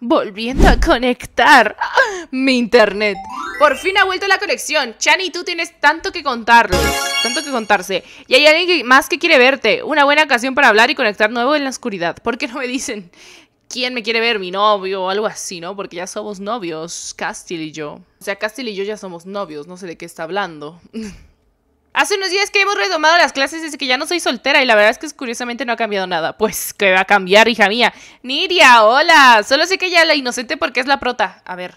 volviendo a conectar mi internet. Por fin ha vuelto la conexión. Chani, tú tienes tanto que contarlo tanto que contarse. Y hay alguien más que quiere verte. Una buena ocasión para hablar y conectar nuevo en la oscuridad. ¿Por qué no me dicen quién me quiere ver? Mi novio o algo así, ¿no? Porque ya somos novios, Castile y yo. O sea, Castile y yo ya somos novios, no sé de qué está hablando. Hace unos días que hemos retomado las clases desde que ya no soy soltera y la verdad es que curiosamente no ha cambiado nada. Pues, ¿qué va a cambiar, hija mía? Niria, hola. Solo sé que ya la inocente porque es la prota. A ver,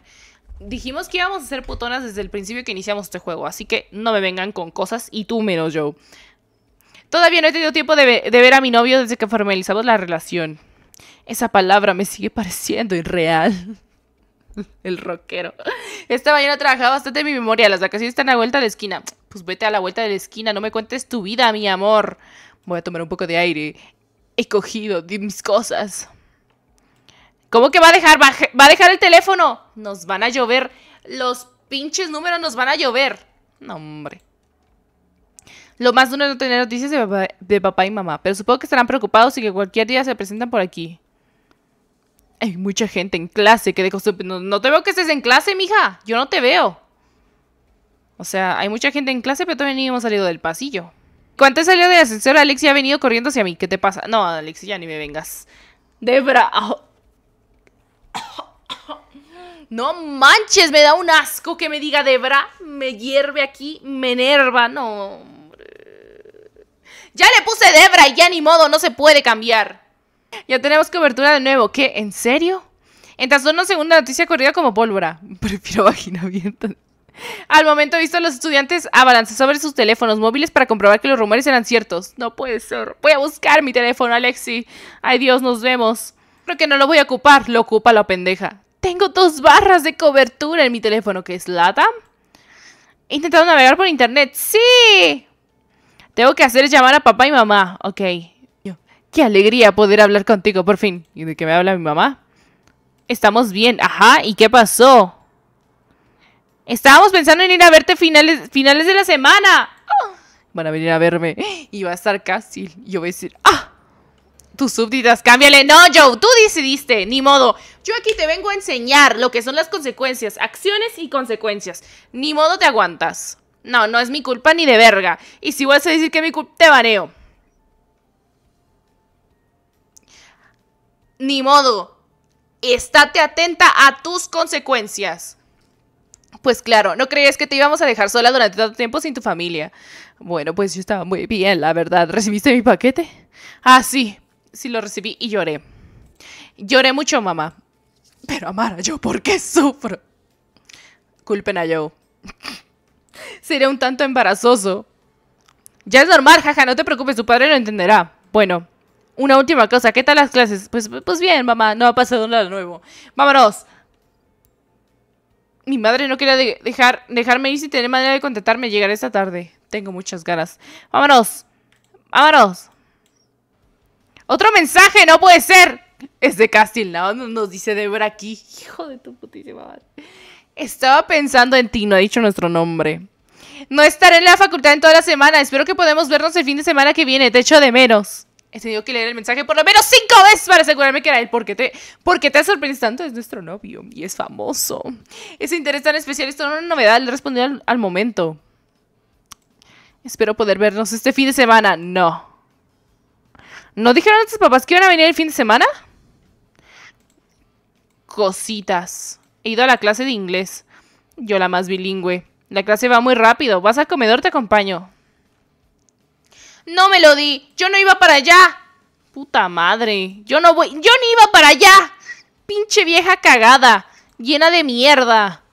dijimos que íbamos a ser putonas desde el principio que iniciamos este juego, así que no me vengan con cosas y tú menos yo. Todavía no he tenido tiempo de, ver a mi novio desde que formalizamos la relación. Esa palabra me sigue pareciendo irreal. el rockero. Esta mañana trabajado bastante en mi memoria. Las vacaciones están a vuelta de esquina. Pues vete a la vuelta de la esquina, no me cuentes tu vida, mi amor. Voy a tomar un poco de aire. He cogido mis cosas. ¿Cómo que va a dejar? ¿Va a dejar el teléfono? Nos van a llover. Los pinches números nos van a llover. No, hombre. Lo más duro es no tener noticias de papá, y mamá, pero supongo que estarán preocupados y que cualquier día se presentan por aquí. Hay mucha gente en clase que de No, no te veo que estés en clase, mija. Yo no te veo. O sea, hay mucha gente en clase, pero todavía ni hemos salido del pasillo. Cuando salió de la ascensora, Alexia ha venido corriendo hacia mí. ¿Qué te pasa? No, Alexia, ya ni me vengas. Debra. No manches, me da un asco que me diga Debra. Me hierve aquí, me enerva. No, Ya le puse Debra y ya ni modo, no se puede cambiar. Ya tenemos cobertura de nuevo. ¿Qué? ¿En serio? En tan una segunda noticia corrida como pólvora. Prefiero vagina abierta. Al momento visto a los estudiantes abalanzar sobre sus teléfonos móviles para comprobar que los rumores eran ciertos. No puede ser. Voy a buscar mi teléfono, Alexi. Ay Dios, nos vemos. Creo que no lo voy a ocupar. Lo ocupa la pendeja. Tengo dos barras de cobertura en mi teléfono, que es LATAM. intentado navegar por internet. ¡Sí! Tengo que hacer llamar a papá y mamá. Ok. Qué alegría poder hablar contigo, por fin. ¿Y de qué me habla mi mamá? Estamos bien. Ajá, ¿y qué pasó? Estábamos pensando en ir a verte finales, finales de la semana. Oh. van a venir a verme. Y va a estar casi yo voy a decir, ¡ah! Tus súbditas, cámbiale. No, Joe, tú decidiste. Ni modo. Yo aquí te vengo a enseñar lo que son las consecuencias, acciones y consecuencias. Ni modo te aguantas. No, no es mi culpa ni de verga. Y si vas a decir que es mi culpa, te baneo. Ni modo. Estate atenta a tus consecuencias. Pues claro, no creías que te íbamos a dejar sola durante tanto tiempo sin tu familia. Bueno, pues yo estaba muy bien, la verdad. ¿Recibiste mi paquete? Ah, sí, sí lo recibí y lloré. Lloré mucho, mamá. Pero Amara, ¿yo por qué sufro? Culpen a Joe. Sería un tanto embarazoso. Ya es normal, jaja, no te preocupes, tu padre lo entenderá. Bueno, una última cosa, ¿qué tal las clases? Pues, pues bien, mamá, no ha pasado nada nuevo. Vámonos. Mi madre no quería dejar, dejarme ir sin tener manera de contactarme. Llegaré esta tarde. Tengo muchas ganas. ¡Vámonos! ¡Vámonos! ¡Otro mensaje! ¡No puede ser! Es de Castil, ¿no? nos dice ver aquí. Hijo de tu putísima madre. Estaba pensando en ti, no ha dicho nuestro nombre. No estaré en la facultad en toda la semana. Espero que podamos vernos el fin de semana que viene. Te echo de menos. He tenido que leer el mensaje por lo menos cinco veces para asegurarme que era él. ¿Por qué te, porque te sorprendes tanto? Es nuestro novio y es famoso. Ese interés tan especial es toda una novedad. Le respondí al, momento. Espero poder vernos este fin de semana. No. ¿No dijeron a tus papás que iban a venir el fin de semana? Cositas. He ido a la clase de inglés. Yo la más bilingüe. La clase va muy rápido. ¿Vas al comedor? Te acompaño. No me lo di. Yo no iba para allá. Puta madre. Yo no voy. Yo ni iba para allá. Pinche vieja cagada. Llena de mierda.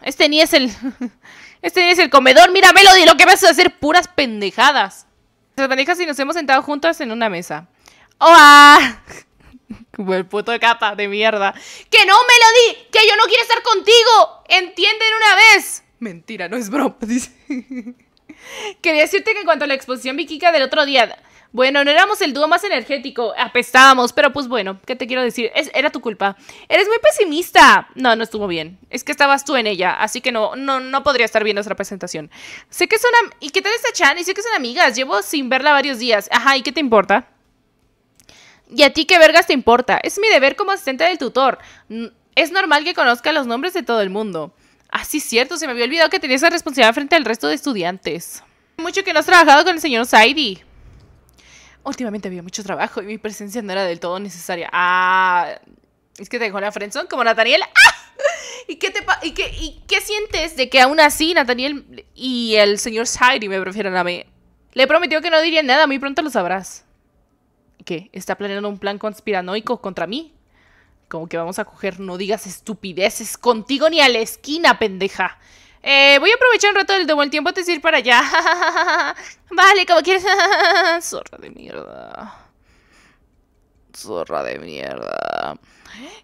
Este ni es el... este ni es el comedor. Mira, Melody, lo que vas a hacer puras pendejadas. Las pendejas y nos hemos sentado juntas en una mesa. ¡Oh! Como el puto capa de mierda. ¡Que no, Melody! ¡Que yo no quiero estar contigo! ¡Entienden una vez! Mentira, no es broma, dice. Quería decirte que en cuanto a la exposición vikika del otro día, bueno, no éramos el dúo más energético, apestábamos, pero pues bueno, ¿qué te quiero decir? era tu culpa. Eres muy pesimista. No, no estuvo bien. Es que estabas tú en ella, así que no, no, podría estar bien nuestra presentación. Sé que son... ¿Y qué tal está Chan? Y sé que son amigas, llevo sin verla varios días. Ajá, ¿y qué te importa? ¿Y a ti qué vergas te importa? Es mi deber como asistente del tutor. Es normal que conozca los nombres de todo el mundo. Ah, sí, cierto, se me había olvidado que tenía esa responsabilidad frente al resto de estudiantes. Mucho que no has trabajado con el señor Saidi. Últimamente había mucho trabajo y mi presencia no era del todo necesaria. Ah, es que te dejó la friendzone como Nathaniel. ¡Ah! ¿Y qué, te y, ¿Y qué sientes de que aún así Nathaniel y el señor Saidi me prefieran a mí? Le prometió que no diría nada, muy pronto lo sabrás. ¿Qué? ¿Está planeando un plan conspiranoico contra mí? Como que vamos a coger, no digas estupideces contigo ni a la esquina, pendeja. Eh, voy a aprovechar un rato del de el tiempo antes de ir para allá. vale, como quieres. Zorra de mierda. Zorra de mierda.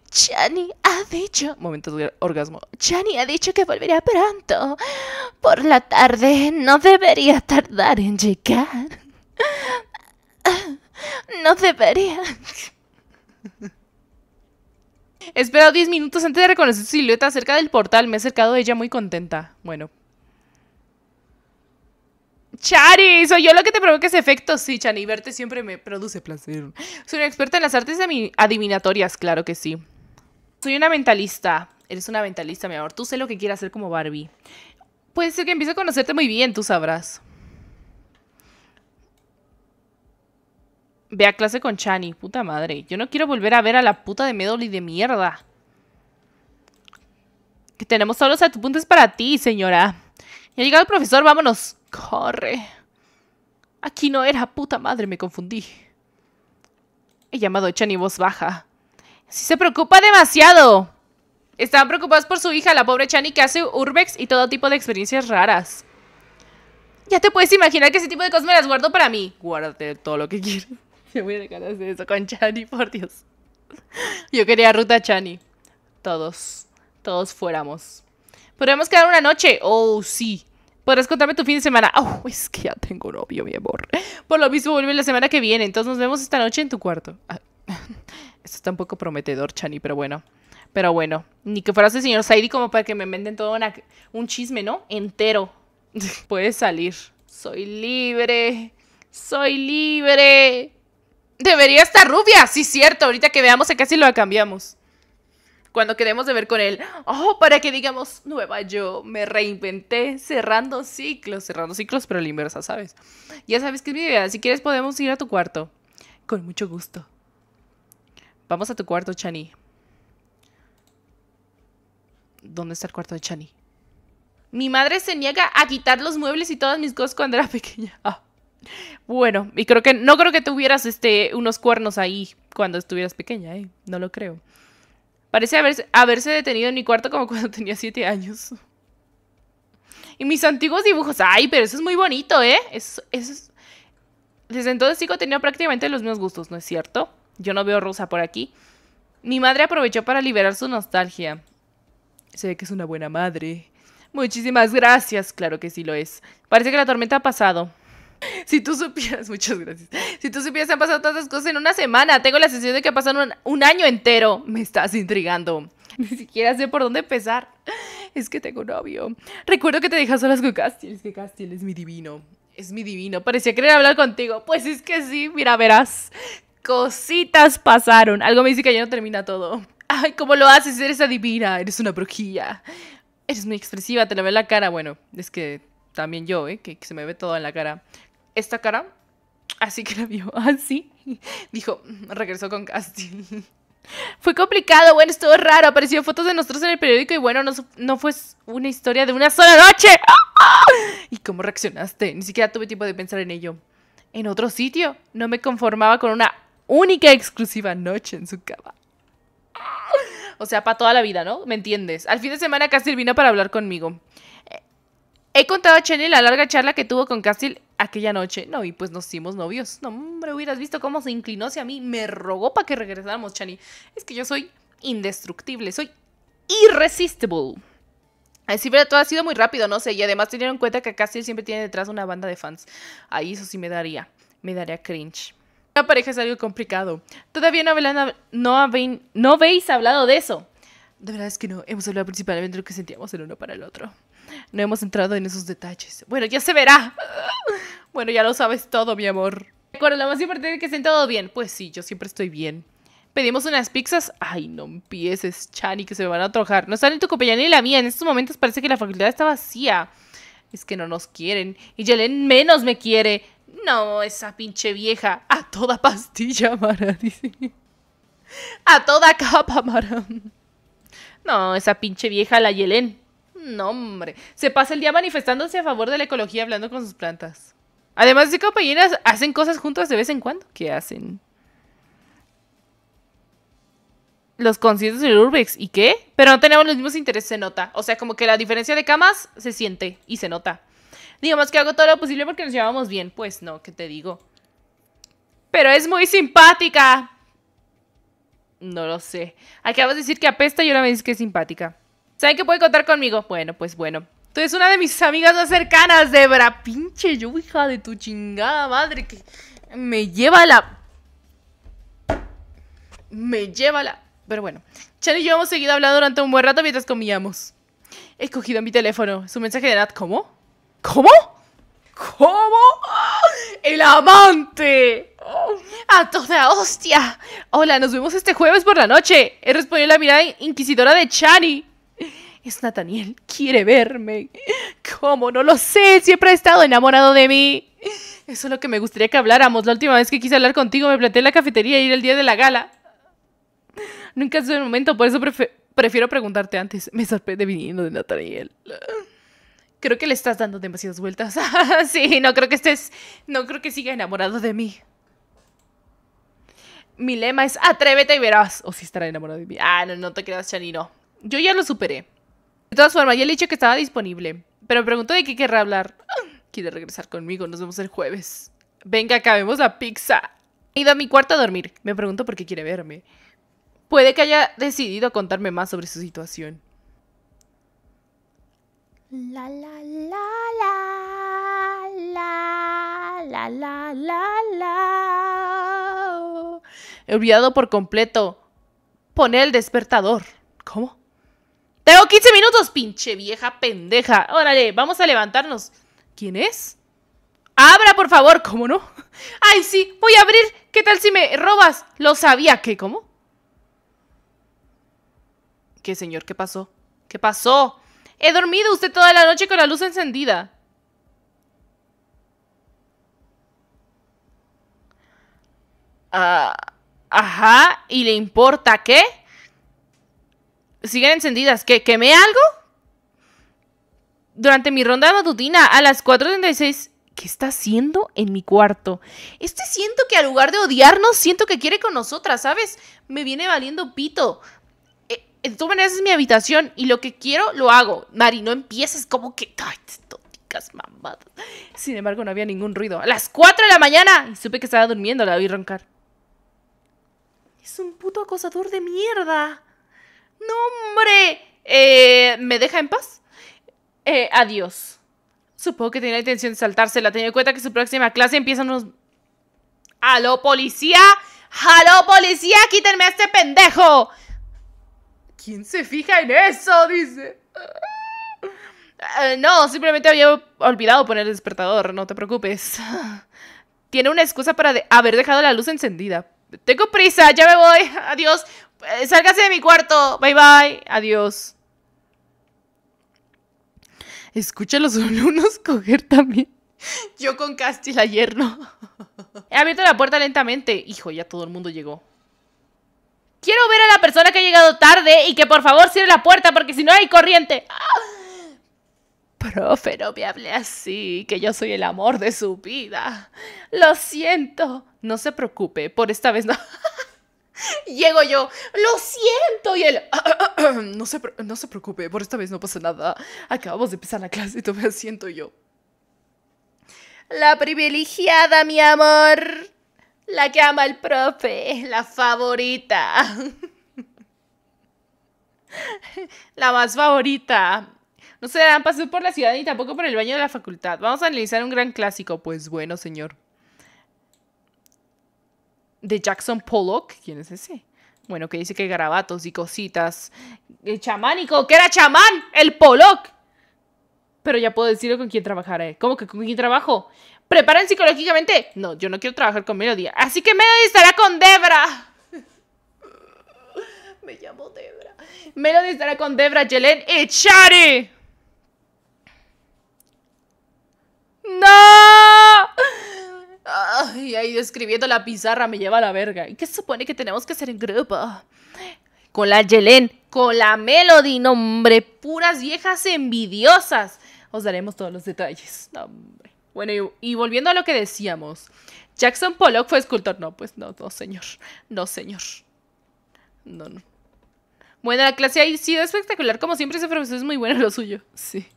Chani ha dicho... Momento de orgasmo. Chani ha dicho que volverá pronto. Por la tarde no debería tardar en llegar. No debería. Espero diez 10 minutos antes de reconocer su silueta cerca del portal. Me he acercado a ella muy contenta. Bueno. Chari, soy yo lo que te provoca ese efecto. Sí, Chani, verte siempre me produce placer. Soy una experta en las artes adivinatorias, claro que sí. Soy una mentalista. Eres una mentalista, mi amor. Tú sé lo que quieres hacer como Barbie. Puede ser que empiece a conocerte muy bien, tú sabrás. Ve a clase con Chani, puta madre. Yo no quiero volver a ver a la puta de Medoli de mierda. Que tenemos solo los apuntes para ti, señora. Ya ha llegado el profesor, vámonos. Corre. Aquí no era, puta madre, me confundí. He llamado a Chani voz baja. Si se preocupa demasiado. Estaban preocupados por su hija, la pobre Chani, que hace urbex y todo tipo de experiencias raras. Ya te puedes imaginar que ese tipo de cosas me las guardo para mí. Guárdate todo lo que quieras. Yo voy a dejar de eso con Chani, por Dios. Yo quería ruta Chani. Todos. Todos fuéramos. Podemos quedar una noche? Oh, sí. ¿Podrás contarme tu fin de semana? Oh, es que ya tengo novio, mi amor. Por lo mismo vuelve la semana que viene. Entonces nos vemos esta noche en tu cuarto. Ah, esto está un poco prometedor, Chani, pero bueno. Pero bueno. Ni que fueras el señor Saidi como para que me venden todo un chisme, ¿no? Entero. Puedes salir. Soy libre. Soy libre. Debería estar rubia, sí, cierto. Ahorita que veamos casi lo cambiamos. Cuando queremos de ver con él. Oh, para que digamos, nueva yo, me reinventé cerrando ciclos, cerrando ciclos, pero la inversa, ¿sabes? Ya sabes que es mi idea. Si quieres, podemos ir a tu cuarto. Con mucho gusto. Vamos a tu cuarto, Chani. ¿Dónde está el cuarto de Chani? Mi madre se niega a quitar los muebles y todas mis cosas cuando era pequeña. Ah. Bueno, y creo que no creo que tuvieras este, unos cuernos ahí cuando estuvieras pequeña, ¿eh? no lo creo. Parece haberse, haberse detenido en mi cuarto como cuando tenía siete años. Y mis antiguos dibujos, ay, pero eso es muy bonito, ¿eh? es... Desde entonces sigo teniendo prácticamente los mismos gustos, ¿no es cierto? Yo no veo rosa por aquí. Mi madre aprovechó para liberar su nostalgia. Sé que es una buena madre. Muchísimas gracias, claro que sí lo es. Parece que la tormenta ha pasado. Si tú supieras, muchas gracias. Si tú supieras, han pasado todas cosas en una semana. Tengo la sensación de que pasaron pasado un, año entero. Me estás intrigando. Ni siquiera sé por dónde empezar. Es que tengo novio. Recuerdo que te dejas solas con Castiel. Es que Castiel es mi divino. Es mi divino. Parecía querer hablar contigo. Pues es que sí, mira, verás. Cositas pasaron. Algo me dice que ya no termina todo. Ay, ¿cómo lo haces? Eres adivina. Eres una brujilla. Eres muy expresiva, te la ve la cara. Bueno, es que también yo, ¿eh? que se me ve todo en la cara esta cara. Así que la vio así. Dijo, regresó con casting. Fue complicado, bueno, estuvo raro. Aparecieron fotos de nosotros en el periódico y bueno, no, no fue una historia de una sola noche. ¿Y cómo reaccionaste? Ni siquiera tuve tiempo de pensar en ello. En otro sitio, no me conformaba con una única exclusiva noche en su cama. O sea, para toda la vida, ¿no? ¿Me entiendes? Al fin de semana Castil vino para hablar conmigo. He contado a Chani la larga charla que tuvo con Castil aquella noche. No, y pues nos hicimos novios. No, hombre, hubieras visto cómo se inclinó hacia mí. Me rogó para que regresáramos, Chani. Es que yo soy indestructible, soy irresistible. Así, que todo ha sido muy rápido, no sé. Y además teniendo en cuenta que Castil siempre tiene detrás una banda de fans. Ahí eso sí me daría. Me daría cringe. La pareja es algo complicado. Todavía no, no, no habéis hablado de eso. De verdad es que no. Hemos hablado principalmente de lo que sentíamos el uno para el otro. No hemos entrado en esos detalles. Bueno, ya se verá. Bueno, ya lo sabes todo, mi amor. Recuerda, lo más importante es que estén todo bien. Pues sí, yo siempre estoy bien. Pedimos unas pizzas. Ay, no empieces, Chani, que se me van a trojar. No están tu compañía ni la mía. En estos momentos parece que la facultad está vacía. Es que no nos quieren. Y Yelen menos me quiere. No, esa pinche vieja. A toda pastilla, Mara, A toda capa, Mara. No, esa pinche vieja, la Yelen. No, hombre. Se pasa el día manifestándose a favor de la ecología hablando con sus plantas. Además de compañeras, hacen cosas juntas de vez en cuando. ¿Qué hacen? Los conciertos del Urbex. ¿Y qué? Pero no tenemos los mismos intereses, se nota. O sea, como que la diferencia de camas se siente y se nota. Digamos que hago todo lo posible porque nos llevamos bien. Pues no, ¿qué te digo? Pero es muy simpática. No lo sé. Acabas de decir que apesta y ahora me dices que es simpática. ¿Saben que puede contar conmigo? Bueno, pues bueno. Tú eres una de mis amigas más cercanas, Debra. Pinche yo, hija de tu chingada madre, que me lleva la... Me lleva la... Pero bueno, Chani y yo hemos seguido hablando durante un buen rato mientras comíamos. He cogido mi teléfono, su mensaje de Nat. ¿Cómo? ¿Cómo? ¿Cómo? ¡El amante! ¡A toda hostia! Hola, nos vemos este jueves por la noche. He respondido la mirada inquisidora de Chani. Es Nathaniel. Quiere verme. ¿Cómo? No lo sé. Siempre ha estado enamorado de mí. Eso es lo que me gustaría que habláramos. La última vez que quise hablar contigo me planteé en la cafetería y ir el día de la gala. Nunca es el momento, por eso prefiero preguntarte antes. Me sorprende viniendo de Nathaniel. Creo que le estás dando demasiadas vueltas. sí, no creo que estés. No creo que siga enamorado de mí. Mi lema es atrévete y verás. O si estará enamorado de mí. Ah, no, no te quedas Chanino. Yo ya lo superé. De todas formas, ya le he dicho que estaba disponible. Pero me preguntó de qué querrá hablar. Quiere regresar conmigo, nos vemos el jueves. Venga, acabemos la pizza. He ido a mi cuarto a dormir. Me pregunto por qué quiere verme. Puede que haya decidido contarme más sobre su situación. La la la la la la la la la. He olvidado por completo poner el despertador. ¿Cómo? Tengo 15 minutos, pinche vieja pendeja. Órale, vamos a levantarnos. ¿Quién es? Abra, por favor, ¿cómo no? Ay, sí, voy a abrir. ¿Qué tal si me robas? Lo sabía, ¿qué? ¿Cómo? ¿Qué, señor? ¿Qué pasó? ¿Qué pasó? He dormido usted toda la noche con la luz encendida. Ah, ajá, ¿y le importa qué? siguen encendidas. ¿Que quemé algo? Durante mi ronda matutina a las 4.36, ¿qué está haciendo en mi cuarto? Este siento que al lugar de odiarnos, siento que quiere con nosotras, ¿sabes? Me viene valiendo pito. Eh, de todas maneras es mi habitación y lo que quiero lo hago. Mari, no empieces como que... Ay, tóticas mamadas. Sin embargo, no había ningún ruido. A las 4 de la mañana y supe que estaba durmiendo, la vi roncar. Es un puto acosador de mierda. No, hombre, eh, ¿me deja en paz? Eh, adiós. Supongo que tenía la intención de saltársela, Tenía en cuenta que su próxima clase empieza unos... ¡Aló, policía! ¡Aló, policía! ¡Quítenme a este pendejo! ¿Quién se fija en eso? Dice. Eh, no, simplemente había olvidado poner el despertador, no te preocupes. Tiene una excusa para haber dejado la luz encendida. Tengo prisa, ya me voy. Adiós. Eh, sálgase de mi cuarto. Bye bye. Adiós. Escucha a los alumnos coger también. Yo con Castilla ayer He abierto la puerta lentamente. Hijo, ya todo el mundo llegó. Quiero ver a la persona que ha llegado tarde y que por favor cierre la puerta porque si no hay corriente. Profe, no me hable así, que yo soy el amor de su vida. Lo siento. No se preocupe, por esta vez no. Llego yo, lo siento. Y él, no, se, no se preocupe, por esta vez no pasa nada. Acabamos de empezar la clase y todavía asiento yo. La privilegiada, mi amor. La que ama el profe, la favorita. la más favorita. No se dan paseo por la ciudad ni tampoco por el baño de la facultad. Vamos a analizar un gran clásico. Pues bueno, señor de Jackson Pollock. ¿Quién es ese? Bueno, que dice que garabatos y cositas. El chamánico, que era chamán, el Pollock. Pero ya puedo decirlo con quién trabajaré. ¿Cómo que con quién trabajo? ¿Preparan psicológicamente? No, yo no quiero trabajar con Melody. Así que Melody estará con Debra. Me llamo Debra. Melody estará con Debra, Jelen y Chari. ¡No! Ay, ahí escribiendo la pizarra me lleva a la verga. ¿Y qué se supone que tenemos que hacer en grupo? Con la jelen con la Melody, nombre, puras viejas envidiosas. Os daremos todos los detalles. Bueno, y, volviendo a lo que decíamos. Jackson Pollock fue escultor. No, pues no, no, señor. No, señor. No, no. Bueno, la clase ha sido espectacular. Como siempre, ese profesor es muy bueno lo suyo. Sí.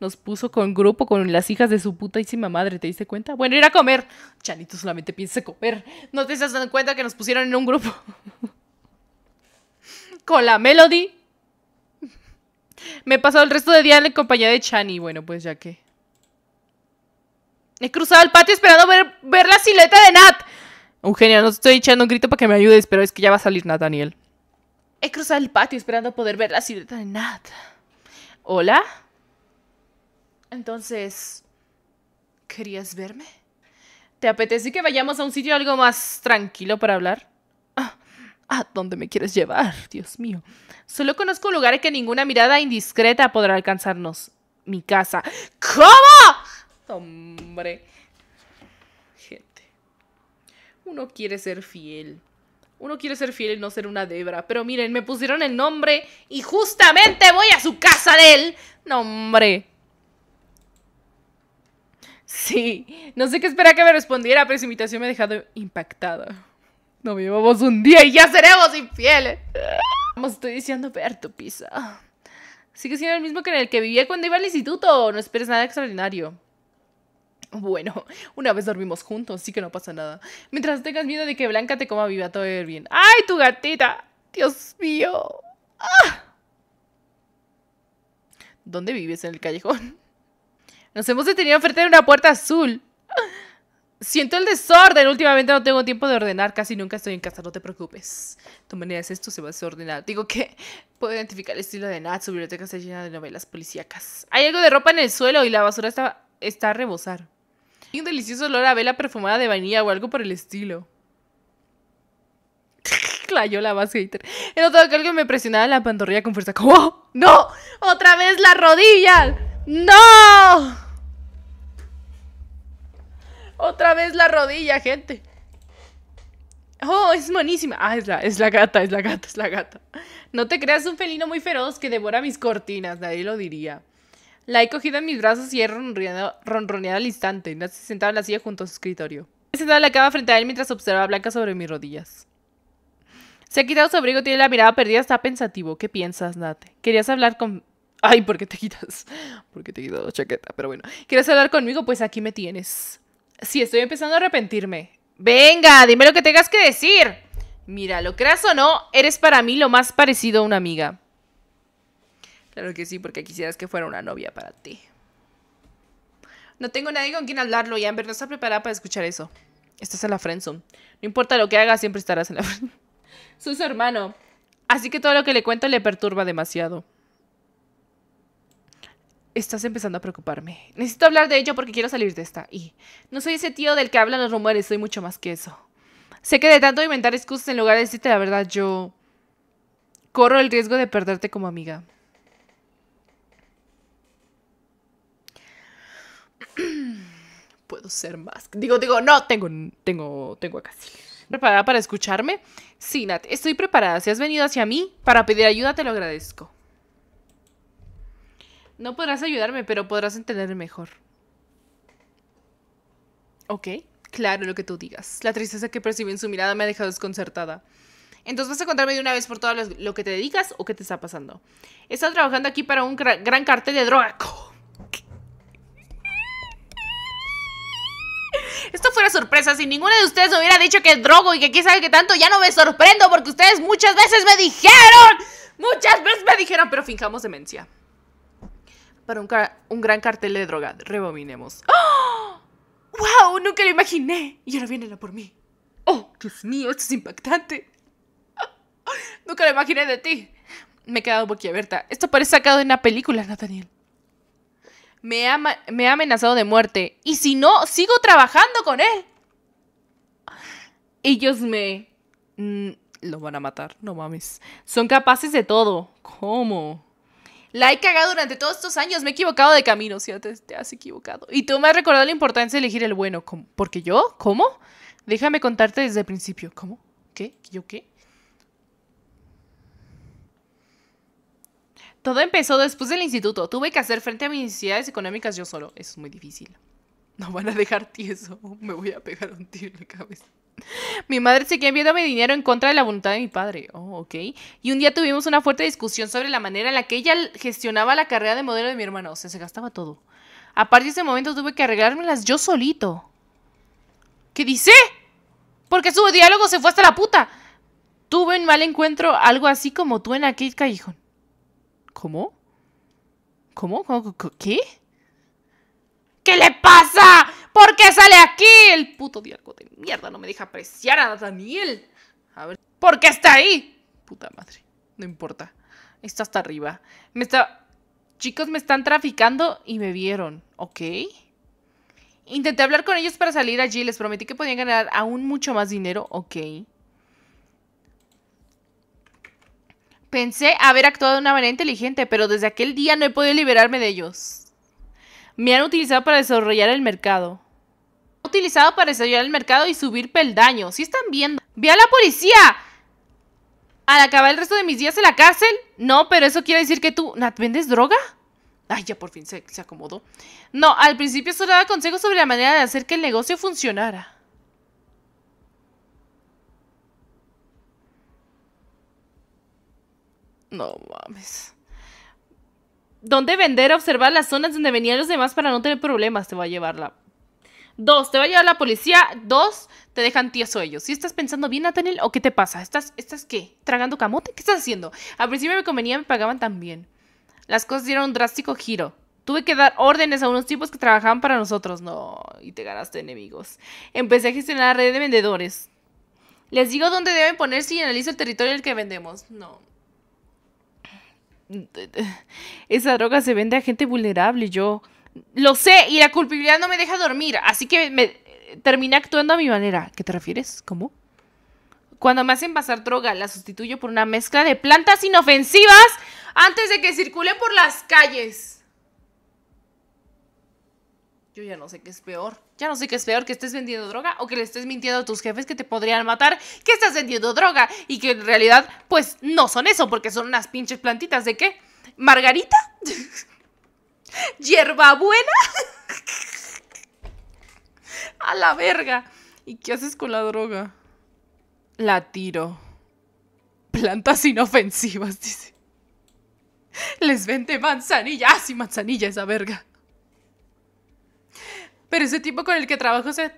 Nos puso con grupo, con las hijas de su putísima madre, ¿te diste cuenta? Bueno, ir a comer. Chanito solamente piensa comer. ¿No te estás dando cuenta que nos pusieron en un grupo? con la Melody. Me he pasado el resto del día en la compañía de Chani. Bueno, pues ya que. He cruzado el patio esperando ver, ver la silueta de Nat. Eugenia, no estoy echando un grito para que me ayudes, pero es que ya va a salir Nat, Daniel. He cruzado el patio esperando poder ver la silueta de Nat. ¿Hola? Entonces, ¿querías verme? ¿Te apetece que vayamos a un sitio algo más tranquilo para hablar? Ah, ¿A dónde me quieres llevar? Dios mío. Solo conozco un lugar que ninguna mirada indiscreta podrá alcanzarnos. Mi casa. ¿Cómo? Hombre. Gente. Uno quiere ser fiel. Uno quiere ser fiel y no ser una debra. Pero miren, me pusieron el nombre y justamente voy a su casa de él. Nombre. Sí, no sé qué esperar que me respondiera, pero su invitación me ha dejado impactada. No vivamos un día y ya seremos infieles. Como estoy diciendo, ver tu pizza. Sigue siendo el mismo que en el que vivía cuando iba al instituto. No esperes nada extraordinario. Bueno, una vez dormimos juntos, sí que no pasa nada. Mientras tengas miedo de que Blanca te coma viva, todo bien. ¡Ay, tu gatita! ¡Dios mío! Ah. ¿Dónde vives en el callejón? Nos hemos detenido frente a una puerta azul. Siento el desorden. Últimamente no tengo tiempo de ordenar. Casi nunca estoy en casa, no te preocupes. Tu manera es esto, se va a desordenar. Digo que puedo identificar el estilo de Nat. Su biblioteca está llena de novelas policíacas. Hay algo de ropa en el suelo y la basura está, está a rebosar. Hay un delicioso olor a vela perfumada de vainilla o algo por el estilo. La la más hater. He notado que me presionaba la pantorrilla con fuerza. ¿Cómo? ¡No! ¡Otra vez la rodilla! ¡No! Otra vez la rodilla, gente. Oh, es buenísima. Ah, es la, gata, es la gata, es la gata. No te creas un felino muy feroz que devora mis cortinas, nadie lo diría. La he cogido en mis brazos y he ronroneado, al instante. se sentaba en la silla junto a su escritorio. He sentado la cama frente a él mientras observaba a Blanca sobre mis rodillas. Se ha quitado su abrigo, tiene la mirada perdida, está pensativo. ¿Qué piensas, Nate? Querías hablar con... Ay, ¿por qué te quitas? ¿Por qué te quitas la chaqueta? Pero bueno. ¿Quieres hablar conmigo? Pues aquí me tienes. Sí, estoy empezando a arrepentirme. Venga, dime lo que tengas que decir. Mira, lo creas o no, eres para mí lo más parecido a una amiga. Claro que sí, porque quisieras que fuera una novia para ti. No tengo nadie con quien hablarlo y Amber no está preparada para escuchar eso. Estás en la friendzone. No importa lo que hagas, siempre estarás en la friendzone. Soy su hermano. Así que todo lo que le cuento le perturba demasiado. Estás empezando a preocuparme. Necesito hablar de ello porque quiero salir de esta. Y no soy ese tío del que hablan los rumores, soy mucho más que eso. Sé que de tanto inventar excusas en lugar de decirte la verdad, yo corro el riesgo de perderte como amiga. Puedo ser más. Digo, digo, no, tengo, tengo, tengo acá. ¿Preparada para escucharme? Sí, Nat, estoy preparada. Si has venido hacia mí para pedir ayuda, te lo agradezco. No podrás ayudarme, pero podrás entender mejor. Ok, claro lo que tú digas. La tristeza que percibí en su mirada me ha dejado desconcertada. Entonces vas a contarme de una vez por todas lo que te dedicas o qué te está pasando. He estado trabajando aquí para un gran cartel de droga. Esto fuera sorpresa si ninguna de ustedes me hubiera dicho que es drogo y que quién sabe qué tanto. Ya no me sorprendo porque ustedes muchas veces me dijeron. Muchas veces me dijeron, pero fijamos demencia para un, un gran cartel de droga. Rebominemos. ¡Wow! ¡Oh! Nunca lo imaginé. Y ahora viene la por mí. ¡Oh, Dios mío! Esto es impactante. Nunca lo imaginé de ti. Me he quedado boquiabierta. Esto parece sacado de una película, Nathaniel. Me ha, me ha amenazado de muerte. Y si no, sigo trabajando con él. Ellos me... Mm, lo van a matar, no mames. Son capaces de todo. ¿Cómo? La he cagado durante todos estos años, me he equivocado de camino, si ¿sí? te, has equivocado. Y tú me has recordado la importancia de elegir el bueno. ¿Porque yo? ¿Cómo? Déjame contarte desde el principio. ¿Cómo? ¿Qué? ¿Yo qué? Todo empezó después del instituto. Tuve que hacer frente a mis necesidades económicas yo solo. Eso es muy difícil. No van a dejar tieso. Me voy a pegar un tiro en la cabeza. Mi madre seguía enviándome dinero en contra de la voluntad de mi padre. Oh, ok. Y un día tuvimos una fuerte discusión sobre la manera en la que ella gestionaba la carrera de modelo de mi hermano. O sea, se gastaba todo. A partir de ese momento tuve que arreglármelas yo solito. ¿Qué dice? Porque su diálogo se fue hasta la puta. Tuve un mal encuentro, algo así como tú en aquel callejón. ¿Cómo? ¿Cómo? ¿Qué? ¿Qué le pasa? ¿Por qué sale aquí? El puto diálogo de mierda no me deja apreciar a Daniel. A ver, ¿por qué está ahí? Puta madre, no importa. Está hasta arriba. Me está... Chicos, me están traficando y me vieron, ¿ok? Intenté hablar con ellos para salir allí. Les prometí que podían ganar aún mucho más dinero, ok. Pensé haber actuado de una manera inteligente, pero desde aquel día no he podido liberarme de ellos. Me han utilizado para desarrollar el mercado utilizado para desayunar el mercado y subir peldaño. Si están viendo? ¡Ve a la policía! ¿Al acabar el resto de mis días en la cárcel? No, pero eso quiere decir que tú... ¿Nat, vendes droga? Ay, ya por fin se, se acomodó. No, al principio solo daba consejos sobre la manera de hacer que el negocio funcionara. No mames. ¿Dónde vender? Observar las zonas donde venían los demás para no tener problemas. Te voy a llevarla. Dos, te va a llevar la policía. Dos, te dejan tieso ellos. Si estás pensando bien, Nathaniel, o qué te pasa? ¿Estás, ¿Estás qué? ¿Tragando camote? ¿Qué estás haciendo? Al principio me convenía, me pagaban tan bien. Las cosas dieron un drástico giro. Tuve que dar órdenes a unos tipos que trabajaban para nosotros. No, y te ganaste enemigos. Empecé a gestionar la red de vendedores. Les digo dónde deben ponerse y analizo el territorio en el que vendemos. No. Esa droga se vende a gente vulnerable. Yo lo sé, y la culpabilidad no me deja dormir, así que me terminé actuando a mi manera. ¿Qué te refieres? ¿Cómo? Cuando me hacen pasar droga, la sustituyo por una mezcla de plantas inofensivas antes de que circule por las calles. Yo ya no sé qué es peor. Ya no sé qué es peor, que estés vendiendo droga o que le estés mintiendo a tus jefes que te podrían matar, que estás vendiendo droga y que en realidad, pues, no son eso, porque son unas pinches plantitas de qué? ¿Margarita? hierbabuena. A la verga. ¿Y qué haces con la droga? La tiro. Plantas inofensivas, dice. Les vende manzanilla. Ah, sí, manzanilla esa verga. Pero ese tipo con el que trabajo se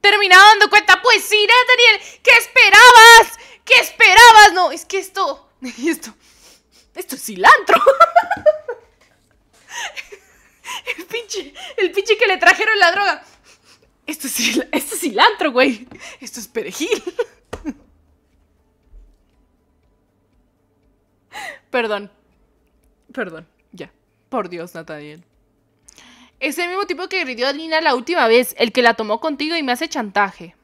terminaba dando cuenta. Pues sí, Daniel, ¿qué esperabas? ¿Qué esperabas? No, es que esto. Esto. Esto es cilantro. El pinche, el pinche que le trajeron la droga. Esto es, cilantro, güey. Esto es perejil. Perdón. Perdón. Ya. Por Dios, Natalia Es el mismo tipo que gritó a Nina la última vez, el que la tomó contigo y me hace chantaje.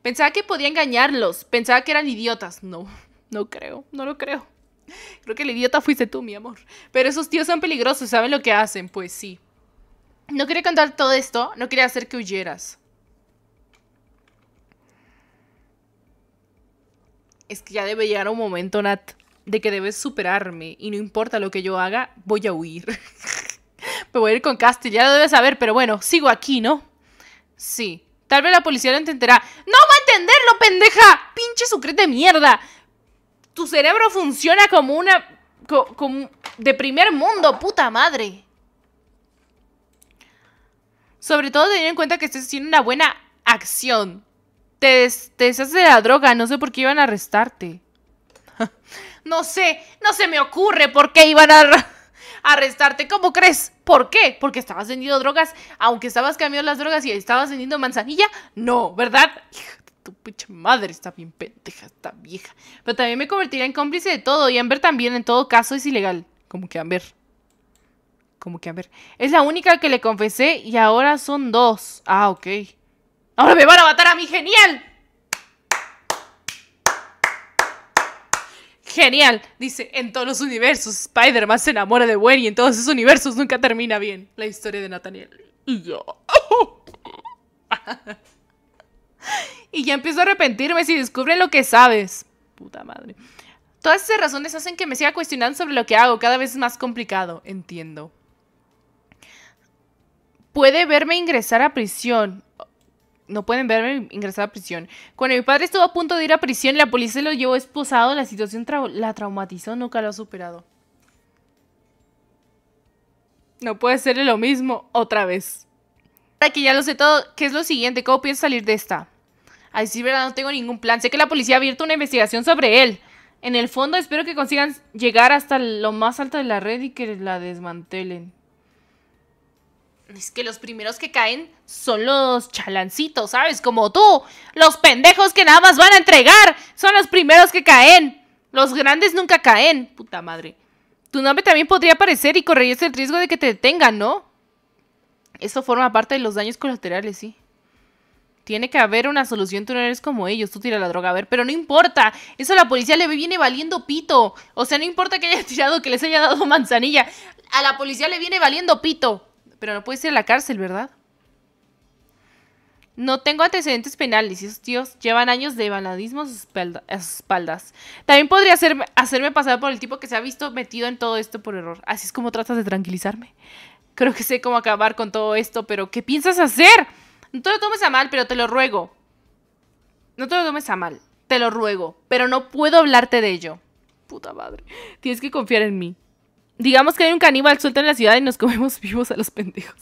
Pensaba que podía engañarlos, pensaba que eran idiotas. No, no creo, no lo creo. Creo que el idiota fuiste tú, mi amor. Pero esos tíos son peligrosos, saben lo que hacen, pues sí. No quería contar todo esto, no quería hacer que huyeras. Es que ya debe llegar un momento, Nat, de que debes superarme y no importa lo que yo haga, voy a huir. Me voy a ir con Castle, ya lo debes saber, pero bueno, sigo aquí, ¿no? Sí. Tal vez la policía lo entenderá. ¡No va a entenderlo, pendeja! ¡Pinche sucrete de mierda! Tu cerebro funciona como una... de primer mundo, puta madre. Sobre todo teniendo en cuenta que estás haciendo una buena acción. Te, te deshaces de la droga, no sé por qué iban a arrestarte. no sé, no se me ocurre por qué iban a arrestarte. ¿Cómo crees? ¿Por qué? Porque estabas vendiendo drogas, aunque estabas cambiando las drogas y estabas vendiendo manzanilla. No, ¿verdad? tu pinche madre está bien pendeja, está vieja. Pero también me convertiría en cómplice de todo. Y Amber también, en todo caso, es ilegal. Como que Amber. Como que Amber. Es la única que le confesé y ahora son dos. Ah, ok. Ahora me van a matar a mí, genial. Genial, dice, en todos los universos, Spider-Man se enamora de Gwen y en todos esos universos nunca termina bien la historia de Nathaniel. Y yo... Y ya empiezo a arrepentirme si descubre lo que sabes. Puta madre. Todas esas razones hacen que me siga cuestionando sobre lo que hago, cada vez es más complicado, entiendo. Puede verme ingresar a prisión. No pueden verme ingresar a prisión. Cuando mi padre estuvo a punto de ir a prisión, la policía lo llevó esposado, la situación la traumatizó, nunca lo ha superado. No puede ser lo mismo otra vez. que ya lo sé todo. ¿Qué es lo siguiente? ¿Cómo pienso salir de esta? Ay, sí, verdad, no tengo ningún plan. Sé que la policía ha abierto una investigación sobre él. En el fondo, espero que consigan llegar hasta lo más alto de la red y que la desmantelen. Es que los primeros que caen son los chalancitos, ¿sabes? Como tú. Los pendejos que nada más van a entregar son los primeros que caen. Los grandes nunca caen. Puta madre. Tu nombre también podría aparecer y correrías el riesgo de que te detengan, ¿no? Eso forma parte de los daños colaterales, sí. Tiene que haber una solución, tú no eres como ellos, tú tiras la droga, a ver, pero no importa, eso a la policía le viene valiendo pito. O sea, no importa que haya tirado, que les haya dado manzanilla, a la policía le viene valiendo pito. Pero no puedes ir a la cárcel, ¿verdad? No tengo antecedentes penales y esos tíos llevan años de banadismo a sus, espaldas. También podría hacerme, hacerme pasar por el tipo que se ha visto metido en todo esto por error. Así es como tratas de tranquilizarme. Creo que sé cómo acabar con todo esto, pero ¿qué piensas hacer? No te lo tomes a mal, pero te lo ruego. No te lo tomes a mal, te lo ruego, pero no puedo hablarte de ello. Puta madre. Tienes que confiar en mí. Digamos que hay un caníbal suelto en la ciudad y nos comemos vivos a los pendejos.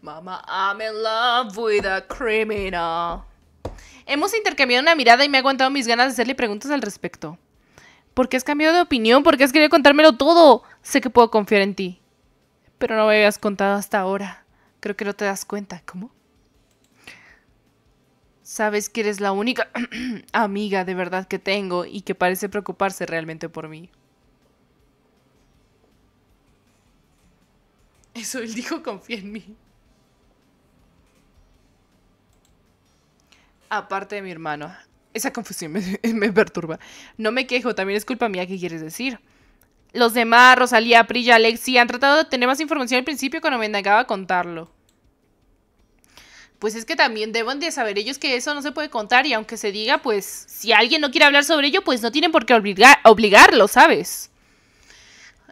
Mama, I'm in love with a criminal. Hemos intercambiado una mirada y me ha aguantado mis ganas de hacerle preguntas al respecto. ¿Por qué has cambiado de opinión? ¿Por qué has querido contármelo todo? Sé que puedo confiar en ti. Pero no me habías contado hasta ahora. Creo que no te das cuenta. ¿Cómo? Sabes que eres la única amiga de verdad que tengo y que parece preocuparse realmente por mí. Eso él dijo, confía en mí. Aparte de mi hermano. Esa confusión me, perturba. No me quejo, también es culpa mía ¿Qué quieres decir. Los demás, Rosalía, Prilla, Alexi, han tratado de tener más información al principio cuando me negaba a contarlo pues es que también deben de saber ellos que eso no se puede contar y aunque se diga, pues si alguien no quiere hablar sobre ello, pues no tienen por qué obligar, obligarlo, ¿sabes?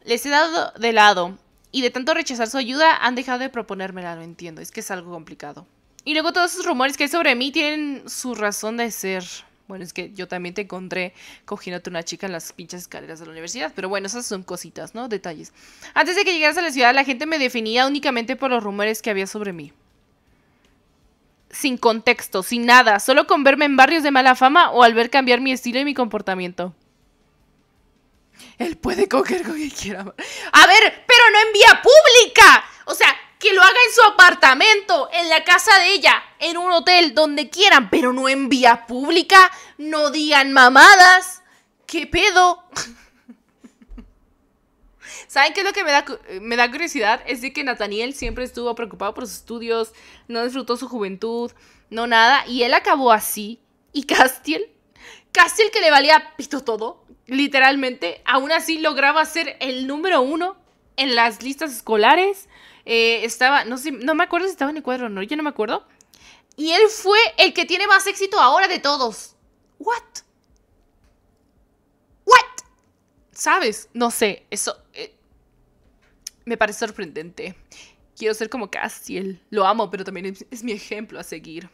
Les he dado de lado y de tanto rechazar su ayuda han dejado de proponérmela, lo entiendo, es que es algo complicado. Y luego todos esos rumores que hay sobre mí tienen su razón de ser. Bueno, es que yo también te encontré cogiéndote una chica en las pinches escaleras de la universidad. Pero bueno, esas son cositas, ¿no? Detalles. Antes de que llegaras a la ciudad, la gente me definía únicamente por los rumores que había sobre mí sin contexto, sin nada, solo con verme en barrios de mala fama o al ver cambiar mi estilo y mi comportamiento. Él puede coger con quien quiera. A ver, pero no en vía pública. O sea, que lo haga en su apartamento, en la casa de ella, en un hotel, donde quieran, pero no en vía pública. No digan mamadas. ¿Qué pedo? ¿Saben qué es lo que me da, eh, me curiosidad? Es de que Nathaniel siempre estuvo preocupado por sus estudios, no disfrutó su juventud, no nada, y él acabó así. Y Castiel, Castiel que le valía pito todo, literalmente, aún así lograba ser el número uno en las listas escolares. Eh, estaba, no sé, no me acuerdo si estaba en el cuadro o no, yo no me acuerdo. Y él fue el que tiene más éxito ahora de todos. What? What? ¿Sabes? No sé, eso... Eh, me parece sorprendente. Quiero ser como Castiel. Lo amo, pero también es, mi ejemplo a seguir.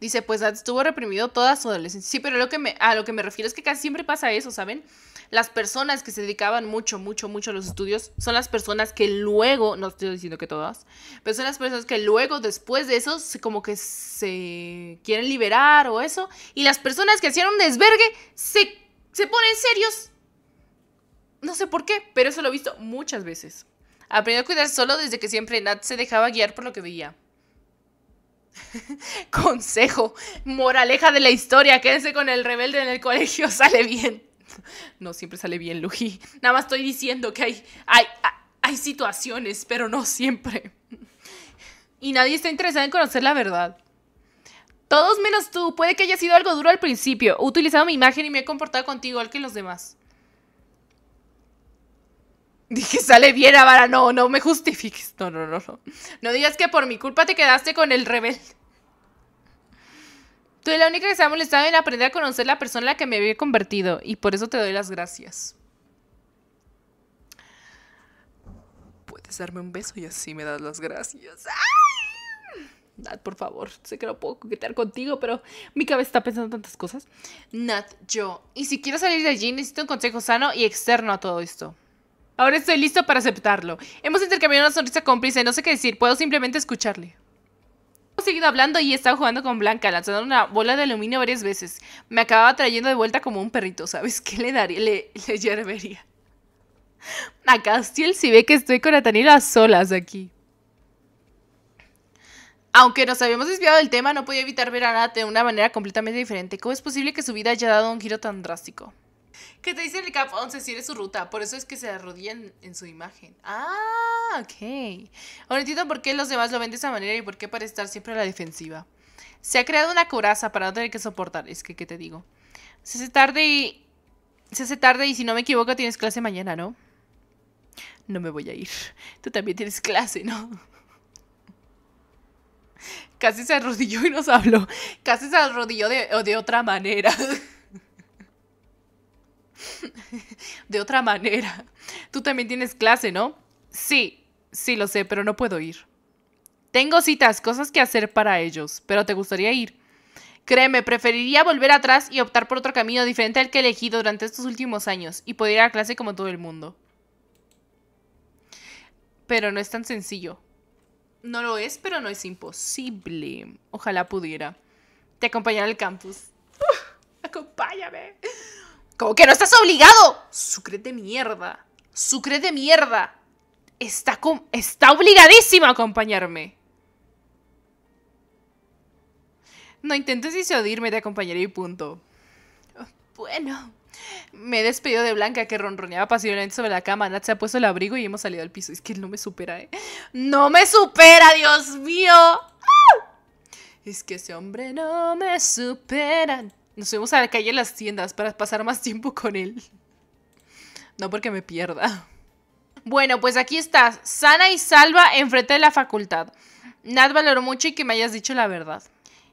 Dice, pues estuvo reprimido toda su adolescencia. Sí, pero lo que me, a lo que me refiero es que casi siempre pasa eso, ¿saben? Las personas que se dedicaban mucho, mucho, mucho a los estudios son las personas que luego, no estoy diciendo que todas, pero son las personas que luego, después de eso, se, como que se quieren liberar o eso. Y las personas que hacían un desvergue se, se ponen serios no sé por qué, pero eso lo he visto muchas veces. Aprendí a cuidar solo desde que siempre Nat se dejaba guiar por lo que veía. Consejo, moraleja de la historia, quédense con el rebelde en el colegio, sale bien. No siempre sale bien, Luji. Nada más estoy diciendo que hay, hay, hay situaciones, pero no siempre. Y nadie está interesado en conocer la verdad. Todos menos tú. Puede que haya sido algo duro al principio. He utilizado mi imagen y me he comportado contigo igual que los demás. Dije, sale bien, Avara, no, no me justifiques. No, no, no, no. No digas que por mi culpa te quedaste con el rebelde. Tú eres la única que se ha molestado en aprender a conocer la persona en la que me había convertido. Y por eso te doy las gracias. Puedes darme un beso y así me das las gracias. Nat, por favor. Sé que no puedo coquetear contigo, pero mi cabeza está pensando tantas cosas. Nat, yo. Y si quiero salir de allí, necesito un consejo sano y externo a todo esto. Ahora estoy listo para aceptarlo. Hemos intercambiado una sonrisa cómplice, no sé qué decir, puedo simplemente escucharle. Hemos seguido hablando y he estado jugando con Blanca, lanzando una bola de aluminio varias veces. Me acababa trayendo de vuelta como un perrito, ¿sabes? ¿Qué le daría? Le, le yerbería. A Castiel si ve que estoy con Nathaniel a solas aquí. Aunque nos habíamos desviado del tema, no podía evitar ver a Nat de una manera completamente diferente. ¿Cómo es posible que su vida haya dado un giro tan drástico? ¿Qué te dice el cap 11 si eres su ruta. Por eso es que se arrodillan en su imagen. Ah, ok. Ahora por qué los demás lo ven de esa manera y por qué para estar siempre a la defensiva. Se ha creado una coraza para no tener que soportar. Es que, ¿qué te digo? Se hace tarde y... Se hace tarde y si no me equivoco tienes clase mañana, ¿no? No me voy a ir. Tú también tienes clase, ¿no? Casi se arrodilló y nos habló. Casi se arrodilló de, de otra manera. de otra manera. Tú también tienes clase, ¿no? Sí, sí lo sé, pero no puedo ir. Tengo citas, cosas que hacer para ellos, pero ¿te gustaría ir? Créeme, preferiría volver atrás y optar por otro camino diferente al que he elegido durante estos últimos años y poder ir a clase como todo el mundo. Pero no es tan sencillo. No lo es, pero no es imposible. Ojalá pudiera. Te acompañaré al campus. acompáñame que no estás obligado. Sucre de mierda. Sucre de mierda. Está, está obligadísima a acompañarme. No intentes disuadirme, de acompañar. y punto. Bueno. Me he despedido de Blanca, que ronroneaba pasivamente sobre la cama. Nat se ha puesto el abrigo y hemos salido al piso. Es que no me supera, ¿eh? ¡No me supera, Dios mío! ¡Ah! Es que ese hombre no me supera. Nos fuimos a la calle las tiendas para pasar más tiempo con él. No porque me pierda. Bueno, pues aquí estás, sana y salva enfrente de la facultad. Nat valoró mucho que me hayas dicho la verdad.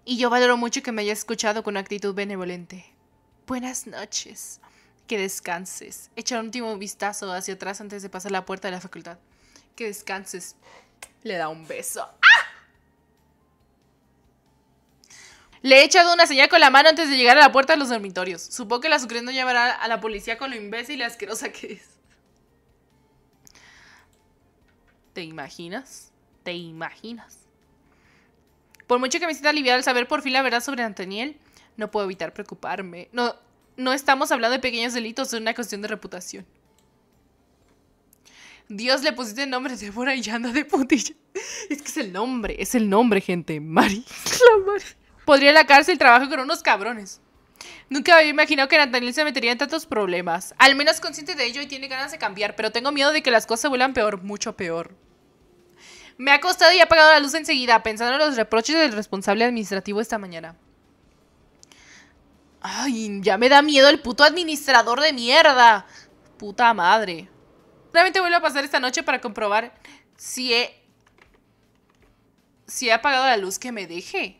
Y yo valoro mucho que me hayas escuchado con actitud benevolente. Buenas noches. Que descanses. Echar un último vistazo hacia atrás antes de pasar la puerta de la facultad. Que descanses. Le da un beso. Le he echado una señal con la mano antes de llegar a la puerta de los dormitorios. Supongo que la Sucre no llevará a la policía con lo imbécil y asquerosa que es. ¿Te imaginas? ¿Te imaginas? Por mucho que me sienta aliviada al saber por fin la verdad sobre antoniel no puedo evitar preocuparme. No, no estamos hablando de pequeños delitos, es una cuestión de reputación. Dios le pusiste el nombre de Débora y anda de putilla. Es que es el nombre, es el nombre, gente. Mari. La Mari podría la cárcel trabajo con unos cabrones. Nunca había imaginado que Nathaniel se metería en tantos problemas. Al menos consciente de ello y tiene ganas de cambiar, pero tengo miedo de que las cosas se vuelvan peor, mucho peor. Me ha acostado y ha apagado la luz enseguida, pensando en los reproches del responsable administrativo esta mañana. Ay, ya me da miedo el puto administrador de mierda. Puta madre. Realmente vuelvo a pasar esta noche para comprobar si he... Si he apagado la luz que me deje.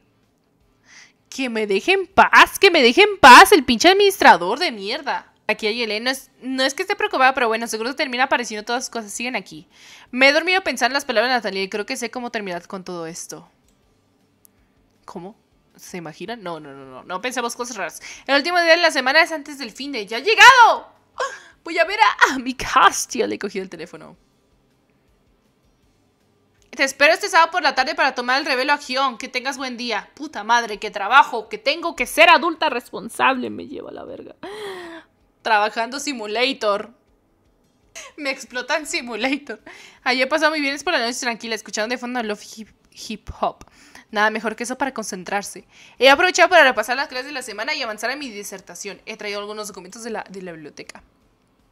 Que me deje en paz, que me deje en paz el pinche administrador de mierda. Aquí hay Elena, no es, no es que esté preocupada, pero bueno, seguro termina apareciendo todas las cosas, siguen aquí. Me he dormido pensando en las palabras de Natalia y creo que sé cómo terminar con todo esto. ¿Cómo? ¿Se imaginan? No, no, no, no, no pensemos cosas raras. El último día de la semana es antes del fin de... ¡Ya ha llegado! ¡Ah! Voy a ver a, mi Castia, le he cogido el teléfono. Te espero este sábado por la tarde para tomar el revelo a Gion. Que tengas buen día. Puta madre, que trabajo, que tengo que ser adulta responsable. Me lleva la verga. Trabajando simulator. Me explotan simulator. Ayer pasado mi es por la noche tranquila, escuchando de fondo Love Hip, Hop. Nada mejor que eso para concentrarse. He aprovechado para repasar las clases de la semana y avanzar en mi disertación. He traído algunos documentos de la, de la biblioteca.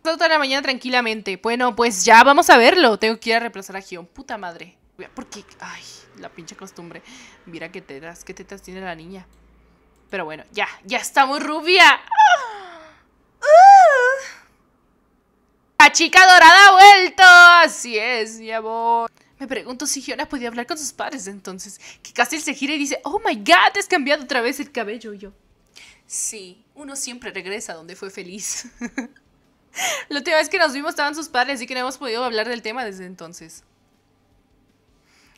Toda la mañana tranquilamente. Bueno, pues ya vamos a verlo. Tengo que ir a reemplazar a Gion. Puta madre. Porque, ay, la pinche costumbre. Mira qué tetas, qué tetas tiene la niña. Pero bueno, ya, ya estamos rubia. La chica dorada ha vuelto. Así es, mi amor. Me pregunto si Giona podía hablar con sus padres entonces. Que casi se gira y dice, oh my god, has cambiado otra vez el cabello. yo, sí, uno siempre regresa donde fue feliz. La última vez que nos vimos estaban sus padres, así que no hemos podido hablar del tema desde entonces.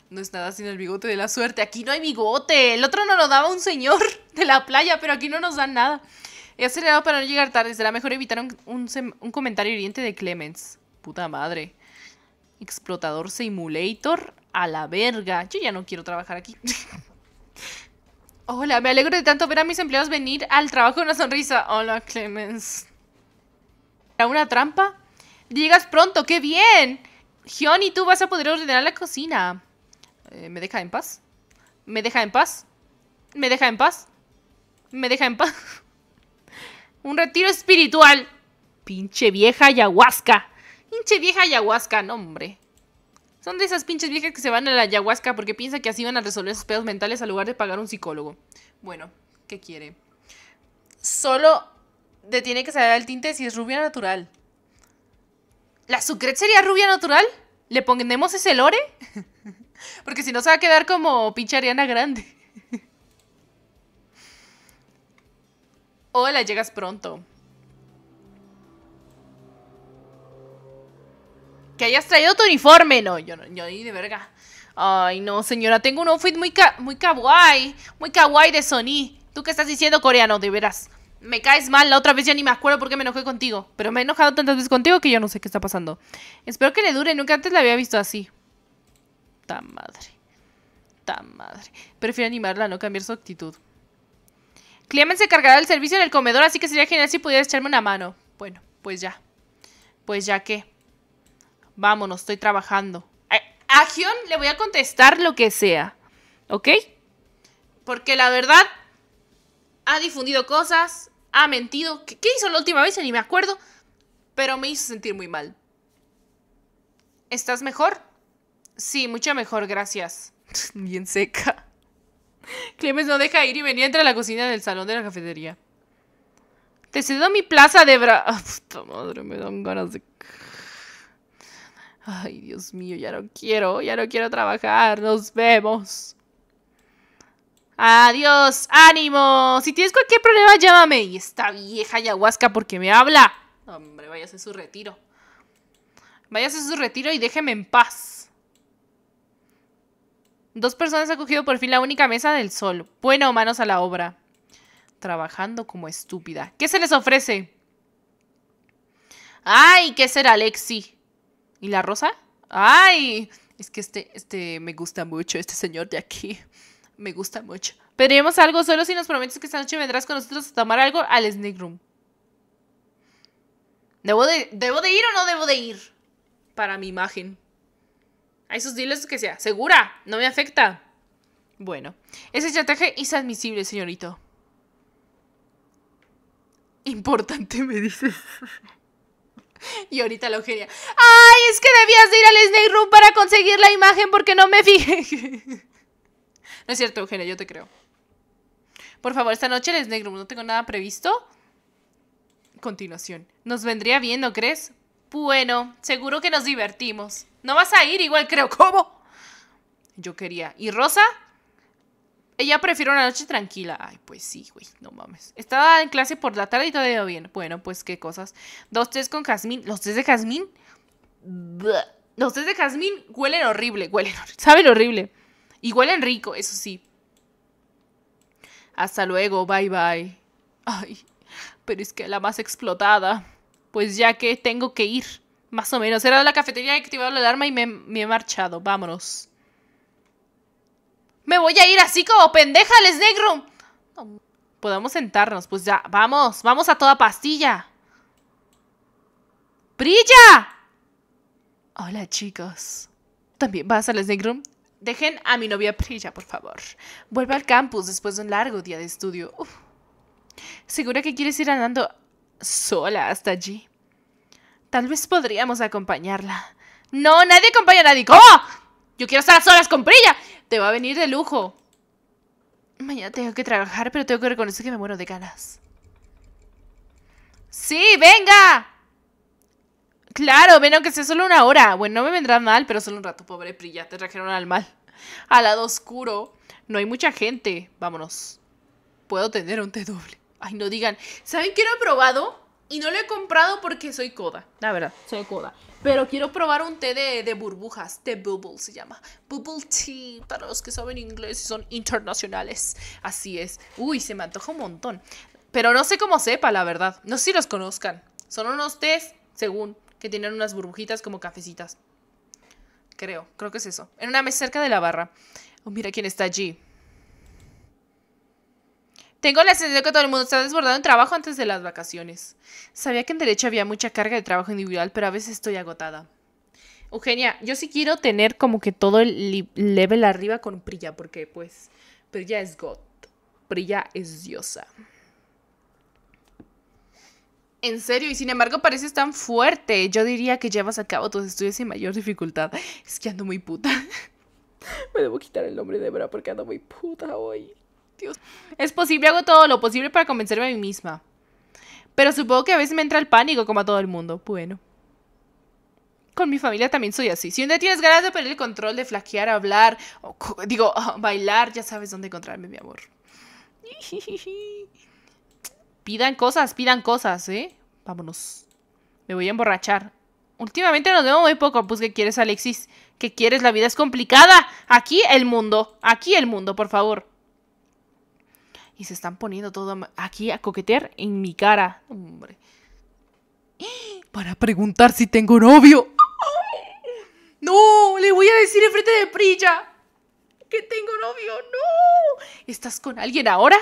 No es nada sin el bigote de la suerte. Aquí no hay bigote. El otro no lo daba un señor de la playa, pero aquí no nos dan nada. He acelerado para no llegar tarde. Será mejor evitar un, un comentario hiriente de Clemens. Puta madre. Explotador Simulator. A la verga. Yo ya no quiero trabajar aquí. Hola, me alegro de tanto ver a mis empleados venir al trabajo con una sonrisa. Hola, Clemens. ¿Era una trampa? Llegas pronto, qué bien. Gion y tú vas a poder ordenar la cocina. Eh, ¿Me deja en paz? ¿Me deja en paz? ¿Me deja en paz? ¿Me deja en paz? Un retiro espiritual. Pinche vieja ayahuasca. Pinche vieja ayahuasca, no hombre. Son de esas pinches viejas que se van a la ayahuasca porque piensa que así van a resolver sus pedos mentales al lugar de pagar un psicólogo. Bueno, ¿qué quiere? Solo detiene tiene que saber el tinte si es rubia natural. ¿La Sucret sería rubia natural? ¿Le pondremos ese lore? Porque si no se va a quedar como pinche Ariana Grande. Hola, llegas pronto. Que hayas traído tu uniforme. No, yo ni de verga. Ay, no, señora, tengo un outfit muy, muy kawaii. Muy kawaii de Sony. ¿Tú qué estás diciendo, coreano? De veras. Me caes mal, la otra vez ya ni me acuerdo por qué me enojé contigo. Pero me he enojado tantas veces contigo que yo no sé qué está pasando. Espero que le dure, nunca antes la había visto así. Tan madre. Tan madre. Prefiero animarla a no cambiar su actitud. Clemens se encargará del servicio en el comedor, así que sería genial si pudieras echarme una mano. Bueno, pues ya. Pues ya qué Vámonos, estoy trabajando. A Gion le voy a contestar lo que sea. ¿Ok? Porque la verdad ha difundido cosas, ha mentido. ¿Qué, qué hizo la última vez? Ni me acuerdo. Pero me hizo sentir muy mal. ¿Estás mejor? Sí, mucho mejor, gracias. Bien seca. Clemens no deja ir y venía entre la cocina del salón de la cafetería. Te cedo mi plaza de bra... puta madre, me dan ganas de... Ay, Dios mío, ya no quiero, ya no quiero trabajar. Nos vemos. Adiós, ánimo. Si tienes cualquier problema, llámame. Y esta vieja ayahuasca porque me habla. Hombre, váyase a su retiro. Váyase a su retiro y déjeme en paz. Dos personas han cogido por fin la única mesa del sol. Bueno, manos a la obra. Trabajando como estúpida. ¿Qué se les ofrece? ¡Ay! ¿Qué será Alexi? ¿Y la rosa? ¡Ay! Es que este, este me gusta mucho, este señor de aquí. Me gusta mucho. Pediremos algo solo si nos prometes que esta noche vendrás con nosotros a tomar algo al Snake Room. ¿Debo ¿Debo de ir o no debo de ir? Para mi imagen. A esos diles que sea. Segura, no me afecta. Bueno, ese estrategia es admisible, señorito. Importante, me dices. y ahorita la Eugenia. ¡Ay, es que debías de ir al Snake Room para conseguir la imagen porque no me fijé! no es cierto, Eugenia, yo te creo. Por favor, esta noche el Snake Room, no tengo nada previsto. Continuación. Nos vendría bien, ¿no crees? Bueno, seguro que nos divertimos. No vas a ir igual, creo. ¿Cómo? Yo quería. ¿Y Rosa? Ella prefiere una noche tranquila. Ay, pues sí, güey, no mames. Estaba en clase por la tarde y todo iba bien. Bueno, pues qué cosas. Dos tres con jazmín. ¿Los tres de jazmín? Los tres de jazmín huelen horrible. Huelen horrible. Saben horrible. Y huelen rico, eso sí. Hasta luego, bye bye. Ay, pero es que la más explotada. Pues ya que tengo que ir. Más o menos. Era la cafetería, he activado la alarma y me, he marchado. Vámonos. Me voy a ir así como pendeja al Snake room. Podemos sentarnos. Pues ya, vamos. Vamos a toda pastilla. ¡Brilla! Hola, chicos. ¿También vas al Snake room? Dejen a mi novia Prilla, por favor. Vuelve al campus después de un largo día de estudio. ¿Segura que quieres ir andando sola hasta allí? Tal vez podríamos acompañarla. No, nadie acompaña a nadie. ¿Cómo? Yo quiero estar a solas con Prilla. Te va a venir de lujo. Mañana tengo que trabajar, pero tengo que reconocer que me muero de ganas. ¡Sí, venga! Claro, ven aunque sea solo una hora. Bueno, no me vendrá mal, pero solo un rato, pobre Prilla. Te trajeron al mal. Al lado oscuro. No hay mucha gente. Vámonos. Puedo tener un té doble. Ay, no digan. ¿Saben qué no he probado? Y no lo he comprado porque soy coda, la verdad, soy coda. Pero quiero probar un té de, burbujas, de bubble se llama. Bubble tea, para los que saben inglés y son internacionales. Así es. Uy, se me antoja un montón. Pero no sé cómo sepa, la verdad. No sé si los conozcan. Son unos tés, según, que tienen unas burbujitas como cafecitas. Creo, creo que es eso. En una mesa cerca de la barra. Oh, mira quién está allí. Tengo la sensación de que todo el mundo está desbordado en trabajo antes de las vacaciones. Sabía que en derecho había mucha carga de trabajo individual, pero a veces estoy agotada. Eugenia, yo sí quiero tener como que todo el level arriba con Prilla, porque pues Prilla es God. Prilla es diosa. En serio, y sin embargo pareces tan fuerte. Yo diría que llevas a cabo tus estudios sin mayor dificultad. Es que ando muy puta. Me debo quitar el nombre de Bra porque ando muy puta hoy. Dios. Es posible, hago todo lo posible para convencerme a mí misma. Pero supongo que a veces me entra el pánico como a todo el mundo. Bueno. Con mi familia también soy así. Si un día tienes ganas de perder el control, de flaquear, hablar, o, digo, ah, bailar, ya sabes dónde encontrarme, mi amor. Pidan cosas, pidan cosas, ¿eh? Vámonos. Me voy a emborrachar. Últimamente nos vemos muy poco, pues ¿qué quieres, Alexis? ¿Qué quieres? La vida es complicada. Aquí el mundo. Aquí el mundo, por favor. Y se están poniendo todo aquí a coquetear en mi cara. Hombre. Para preguntar si tengo novio. No, le voy a decir frente de Prilla que tengo novio. No. ¿Estás con alguien ahora?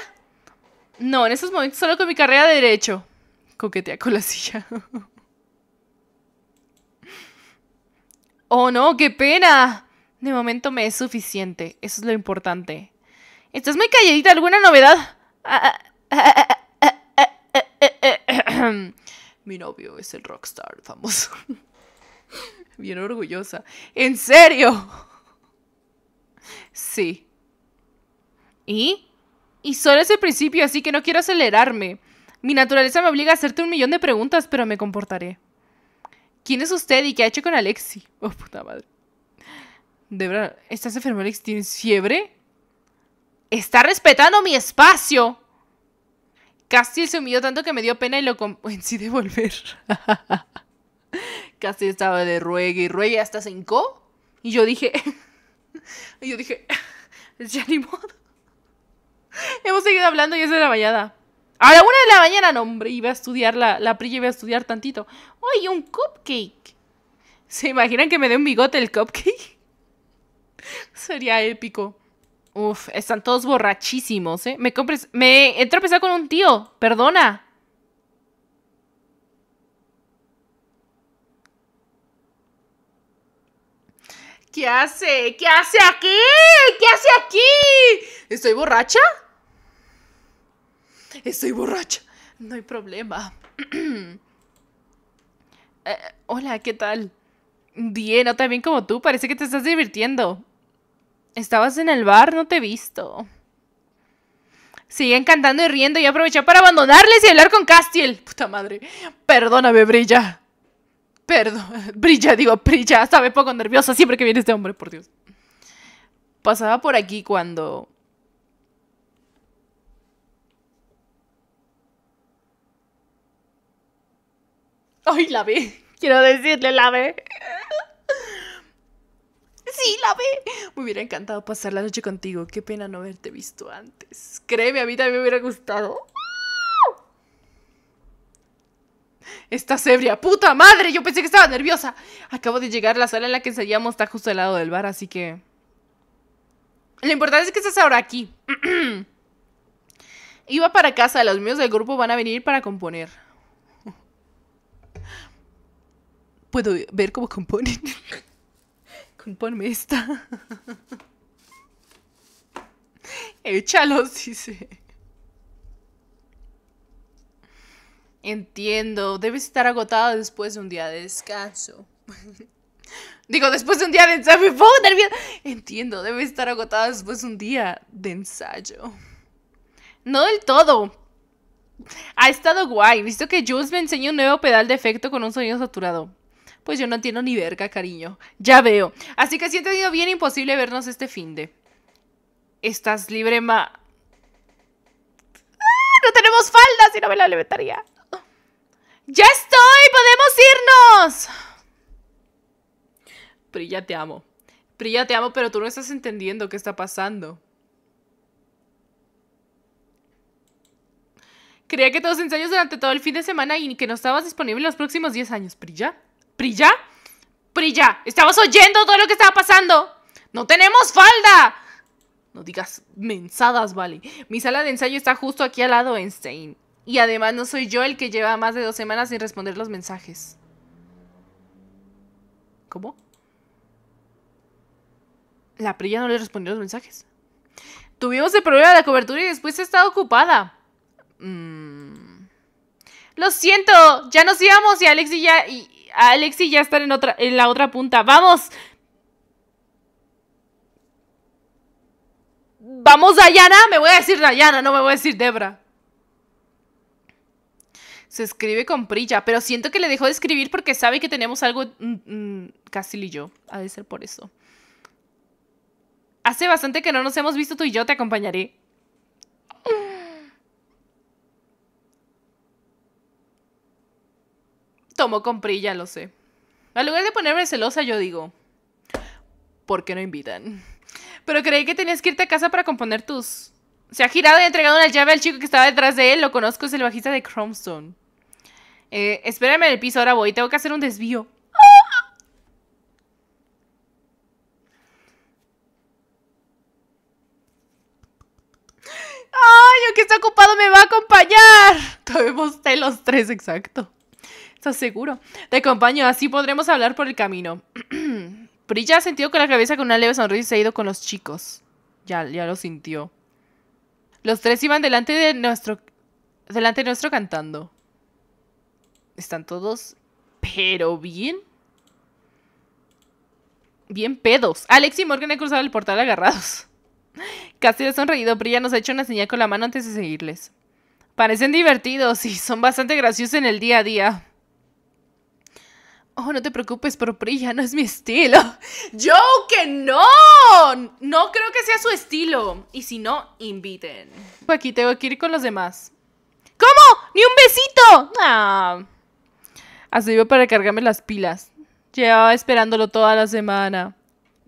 No, en estos momentos solo con mi carrera de derecho. Coquetea con la silla. oh no, qué pena. De momento me es suficiente. Eso es lo importante. Estás muy calladita, ¿alguna novedad? Mi novio es el rockstar famoso. Bien orgullosa. ¿En serio? Sí. ¿Y? Y solo es el principio, así que no quiero acelerarme. Mi naturaleza me obliga a hacerte un millón de preguntas, pero me comportaré. ¿Quién es usted y qué ha hecho con Alexi? Oh, puta madre. De verdad, ¿estás enfermo, Alex? ¿Tienes fiebre? está respetando mi espacio. Castiel se humilló tanto que me dio pena y lo convencí de volver. Castiel estaba de ruegue y ruegue hasta cinco Y yo dije, y yo dije, ya ni Hemos seguido hablando y es de la mañana. A la una de la mañana, no, hombre, iba a estudiar la, la prilla, iba a estudiar tantito. Uy, un cupcake! ¿Se imaginan que me dé un bigote el cupcake? Sería épico. Uf, están todos borrachísimos, ¿eh? Me compres. Me he tropezado con un tío, perdona. ¿Qué hace? ¿Qué hace aquí? ¿Qué hace aquí? ¿Estoy borracha? Estoy borracha. No hay problema. Eh, hola, ¿qué tal? Bien, ¿no? bien como tú, parece que te estás divirtiendo. Estabas en el bar, no te he visto. Siguen cantando y riendo y aproveché para abandonarles y hablar con Castiel. Puta madre. Perdóname, Brilla. Perdón. Brilla, digo, Brilla. Sabe poco nerviosa siempre que viene este hombre, por Dios. Pasaba por aquí cuando... ¡Ay, la ve! Quiero decirle, la ve. Sí, la vi. Me hubiera encantado pasar la noche contigo. Qué pena no haberte visto antes. Créeme, a mí también me hubiera gustado. Estás ebria, puta madre. Yo pensé que estaba nerviosa. Acabo de llegar. La sala en la que ensayamos está justo al lado del bar, así que. Lo importante es que estás ahora aquí. Iba para casa. Los míos del grupo van a venir para componer. Puedo ver cómo componen. ponme esta. Échalos, dice. Entiendo, debes estar agotada después de un día de descanso. Digo, después de un día de ensayo, me pongo Entiendo, debe estar agotada después de un día de ensayo. No del todo. Ha estado guay. Visto que Jules me enseñó un nuevo pedal de efecto con un sonido saturado. Pues yo no entiendo ni verga, cariño. Ya veo. Así que siento ha tenido bien imposible vernos este fin de. Estás libre, ma. ¡Ah! No tenemos falda, si no me la levantaría. ¡Ya estoy! ¡Podemos irnos! Prilla, te amo. Prilla, te amo, pero tú no estás entendiendo qué está pasando. Creía que todos ensayos durante todo el fin de semana y que no estabas disponible los próximos 10 años, Prilla. ¿Prilla? Prilla, estabas oyendo todo lo que estaba pasando. No tenemos falda. No digas mensadas, vale. Mi sala de ensayo está justo aquí al lado, Einstein. Y además no soy yo el que lleva más de dos semanas sin responder los mensajes. ¿Cómo? ¿La Prilla no le respondió los mensajes? Tuvimos el problema de la cobertura y después ha estado ocupada. Mm. Lo siento, ya nos íbamos y Alex y ya... Y, Alexi ya están en, otra, en la otra punta. ¡Vamos! Vamos, Dayana. Me voy a decir Dayana, no me voy a decir Debra. Se escribe con prilla, pero siento que le dejó de escribir porque sabe que tenemos algo. Mm, mm y yo. Ha de ser por eso. Hace bastante que no nos hemos visto tú y yo, te acompañaré. Tomó comprilla, lo sé. Al lugar de ponerme celosa, yo digo, ¿por qué no invitan? Pero creí que tenías que irte a casa para componer tus... Se ha girado y ha entregado una llave al chico que estaba detrás de él. Lo conozco, es el bajista de Cromstone. Eh, espérame en el piso, ahora voy. Tengo que hacer un desvío. ¡Ay, aunque está ocupado me va a acompañar! Tuvimos los tres, exacto. Estás seguro. Te acompaño, así podremos hablar por el camino. Prilla sentido con la cabeza con una leve sonrisa y se ha ido con los chicos. Ya, ya lo sintió. Los tres iban delante de nuestro. Delante de nuestro cantando. Están todos. Pero bien. Bien pedos. Alex y Morgan han cruzado el portal agarrados. Casi ha sonreído. Prilla nos ha hecho una señal con la mano antes de seguirles. Parecen divertidos y son bastante graciosos en el día a día. Oh, no te preocupes, pero Priya no es mi estilo. Yo que no. No creo que sea su estilo. Y si no, inviten. Aquí tengo que ir con los demás. ¿Cómo? ¡Ni un besito! Ah. Así iba para cargarme las pilas. Llevaba esperándolo toda la semana.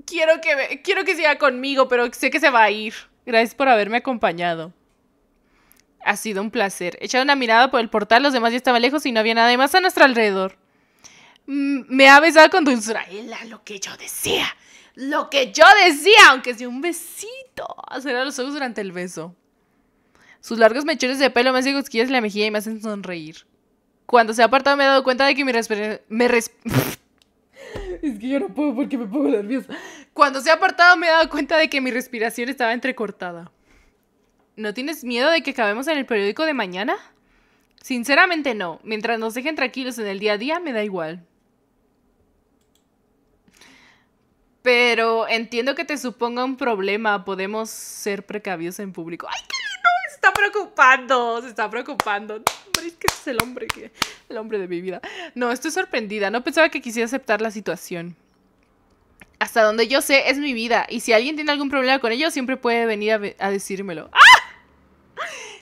Quiero que, quiero que siga conmigo, pero sé que se va a ir. Gracias por haberme acompañado. Ha sido un placer. Echar una mirada por el portal, los demás ya estaban lejos y no había nada más a nuestro alrededor. Mm, me ha besado con dulzura. lo que yo decía. Lo que yo decía, aunque sea un besito. Cerrar los ojos durante el beso. Sus largos mechones de pelo me hacen cosquillas en la mejilla y me hacen sonreír. Cuando se ha apartado me he dado cuenta de que mi respiración... Me es que yo no puedo porque me pongo nerviosa. Cuando se ha apartado me he dado cuenta de que mi respiración estaba entrecortada. ¿No tienes miedo de que acabemos en el periódico de mañana? Sinceramente no. Mientras nos dejen tranquilos en el día a día, me da igual. Pero entiendo que te suponga un problema. Podemos ser precavios en público. ¡Ay, qué lindo! Se está preocupando, se está preocupando. es el hombre, que, el hombre de mi vida. No, estoy sorprendida. No pensaba que quisiera aceptar la situación. Hasta donde yo sé, es mi vida. Y si alguien tiene algún problema con ello, siempre puede venir a, decírmelo. ¡Ah!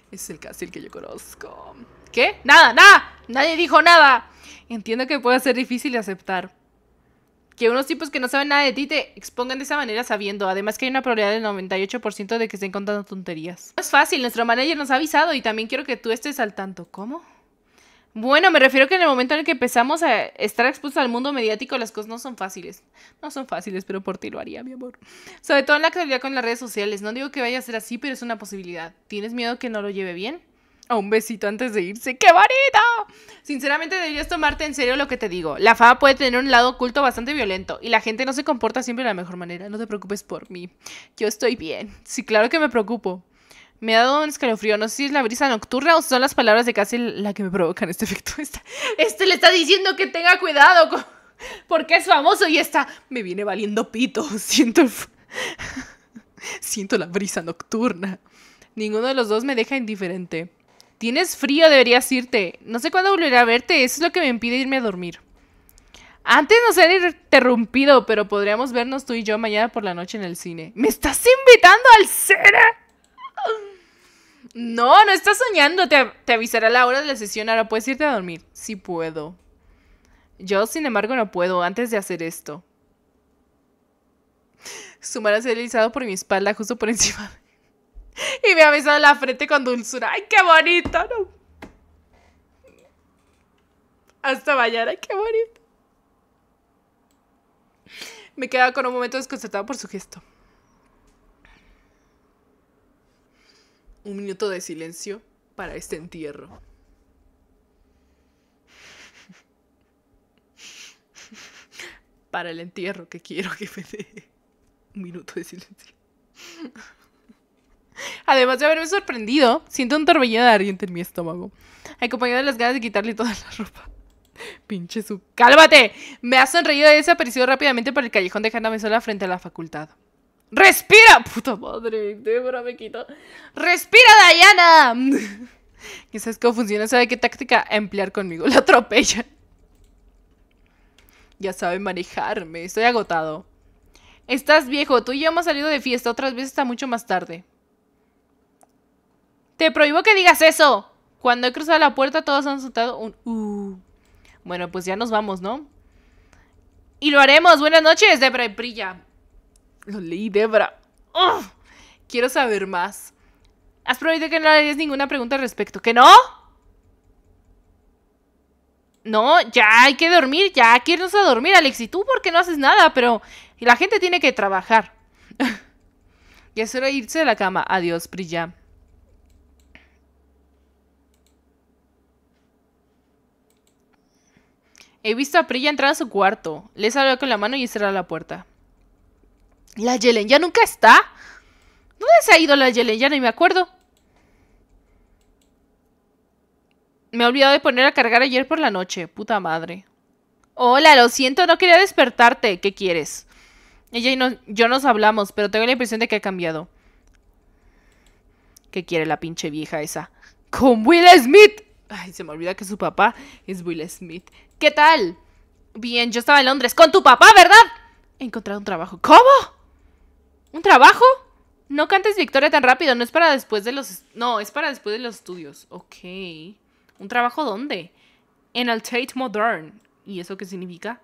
Es el el que yo conozco. ¿Qué? Nada, nada. Nadie dijo nada. Entiendo que puede ser difícil de aceptar que unos tipos que no saben nada de ti te expongan de esa manera sabiendo. Además que hay una probabilidad del 98% de que estén contando tonterías. No es fácil, nuestro manager nos ha avisado y también quiero que tú estés al tanto. ¿Cómo? Bueno, me refiero que en el momento en el que empezamos a estar expuestos al mundo mediático, las cosas no son fáciles. No son fáciles, pero por ti lo haría, mi amor. Sobre todo en la actualidad con las redes sociales. No digo que vaya a ser así, pero es una posibilidad. ¿Tienes miedo que no lo lleve bien? a un besito antes de irse. ¡Qué bonito! Sinceramente deberías tomarte en serio lo que te digo. La fama puede tener un lado oculto bastante violento y la gente no se comporta siempre de la mejor manera. No te preocupes por mí. Yo estoy bien. Sí, claro que me preocupo. Me ha dado un escalofrío. No sé si es la brisa nocturna o son las palabras de casi la que me provocan este efecto. Este, le está diciendo que tenga cuidado porque es famoso y está. Me viene valiendo pito. Siento Siento la brisa nocturna. Ninguno de los dos me deja indiferente. Tienes frío, deberías irte. No sé cuándo volveré a verte, eso es lo que me impide irme a dormir. Antes nos han interrumpido, pero podríamos vernos tú y yo mañana por la noche en el cine. ¿Me estás invitando al cine? No, no estás soñando. Te, te avisará la hora de la sesión. Ahora puedes irte a dormir. Sí puedo. Yo, sin embargo, no puedo antes de hacer esto. Su mano se ha por mi espalda, justo por encima. Y me ha besado la frente con dulzura. ¡Ay, qué bonito! Hasta mañana, qué bonito. Me queda con un momento desconcertado por su gesto. Un minuto de silencio para este entierro. Para el entierro que quiero que me dé. Un minuto de silencio. Además de haberme sorprendido, siento un torbellino de ardiente en mi estómago, acompañado de las ganas de quitarle toda la ropa. Pinche su. ¡Cálmate! Me ha sonreído y desaparecido rápidamente por el callejón dejándome sola frente a la facultad. ¡Respira! ¡Puta madre! Débora me ¡Respira, Diana! sabes cómo funciona, sabe qué táctica emplear conmigo. La atropella. Ya sabe manejarme. Estoy agotado. Estás viejo. Tú y yo hemos salido de fiesta. Otras veces está mucho más tarde. Te prohíbo que digas eso. Cuando he cruzado la puerta todos han soltado un... Uh. Bueno, pues ya nos vamos, ¿no? Y lo haremos. Buenas noches, Debra y Brilla. Lo leí, Debra. Quiero saber más. ¿Has prohibido que no le des ninguna pregunta al respecto? ¿Que no? No, ya hay que dormir, ya hay a dormir, Alex. Y tú qué no haces nada, pero la gente tiene que trabajar. y es irse de la cama. Adiós, Prilla He visto a Prilla entrar a su cuarto. Le salió con la mano y cerrado la puerta. La Yelen ya nunca está. ¿Dónde se ha ido la Yelen? Ya ni me acuerdo. Me he olvidado de poner a cargar ayer por la noche. Puta madre. Hola, lo siento, no quería despertarte. ¿Qué quieres? Ella y yo nos hablamos, pero tengo la impresión de que ha cambiado. ¿Qué quiere la pinche vieja esa? ¡Con Will Smith! Ay, se me olvida que su papá es Will Smith. ¿Qué tal? Bien, yo estaba en Londres con tu papá, ¿verdad? He encontrado un trabajo. ¿Cómo? ¿Un trabajo? No cantes Victoria tan rápido, no es para después de los... No, es para después de los estudios. Ok. ¿Un trabajo dónde? En el Tate Modern. ¿Y eso qué significa?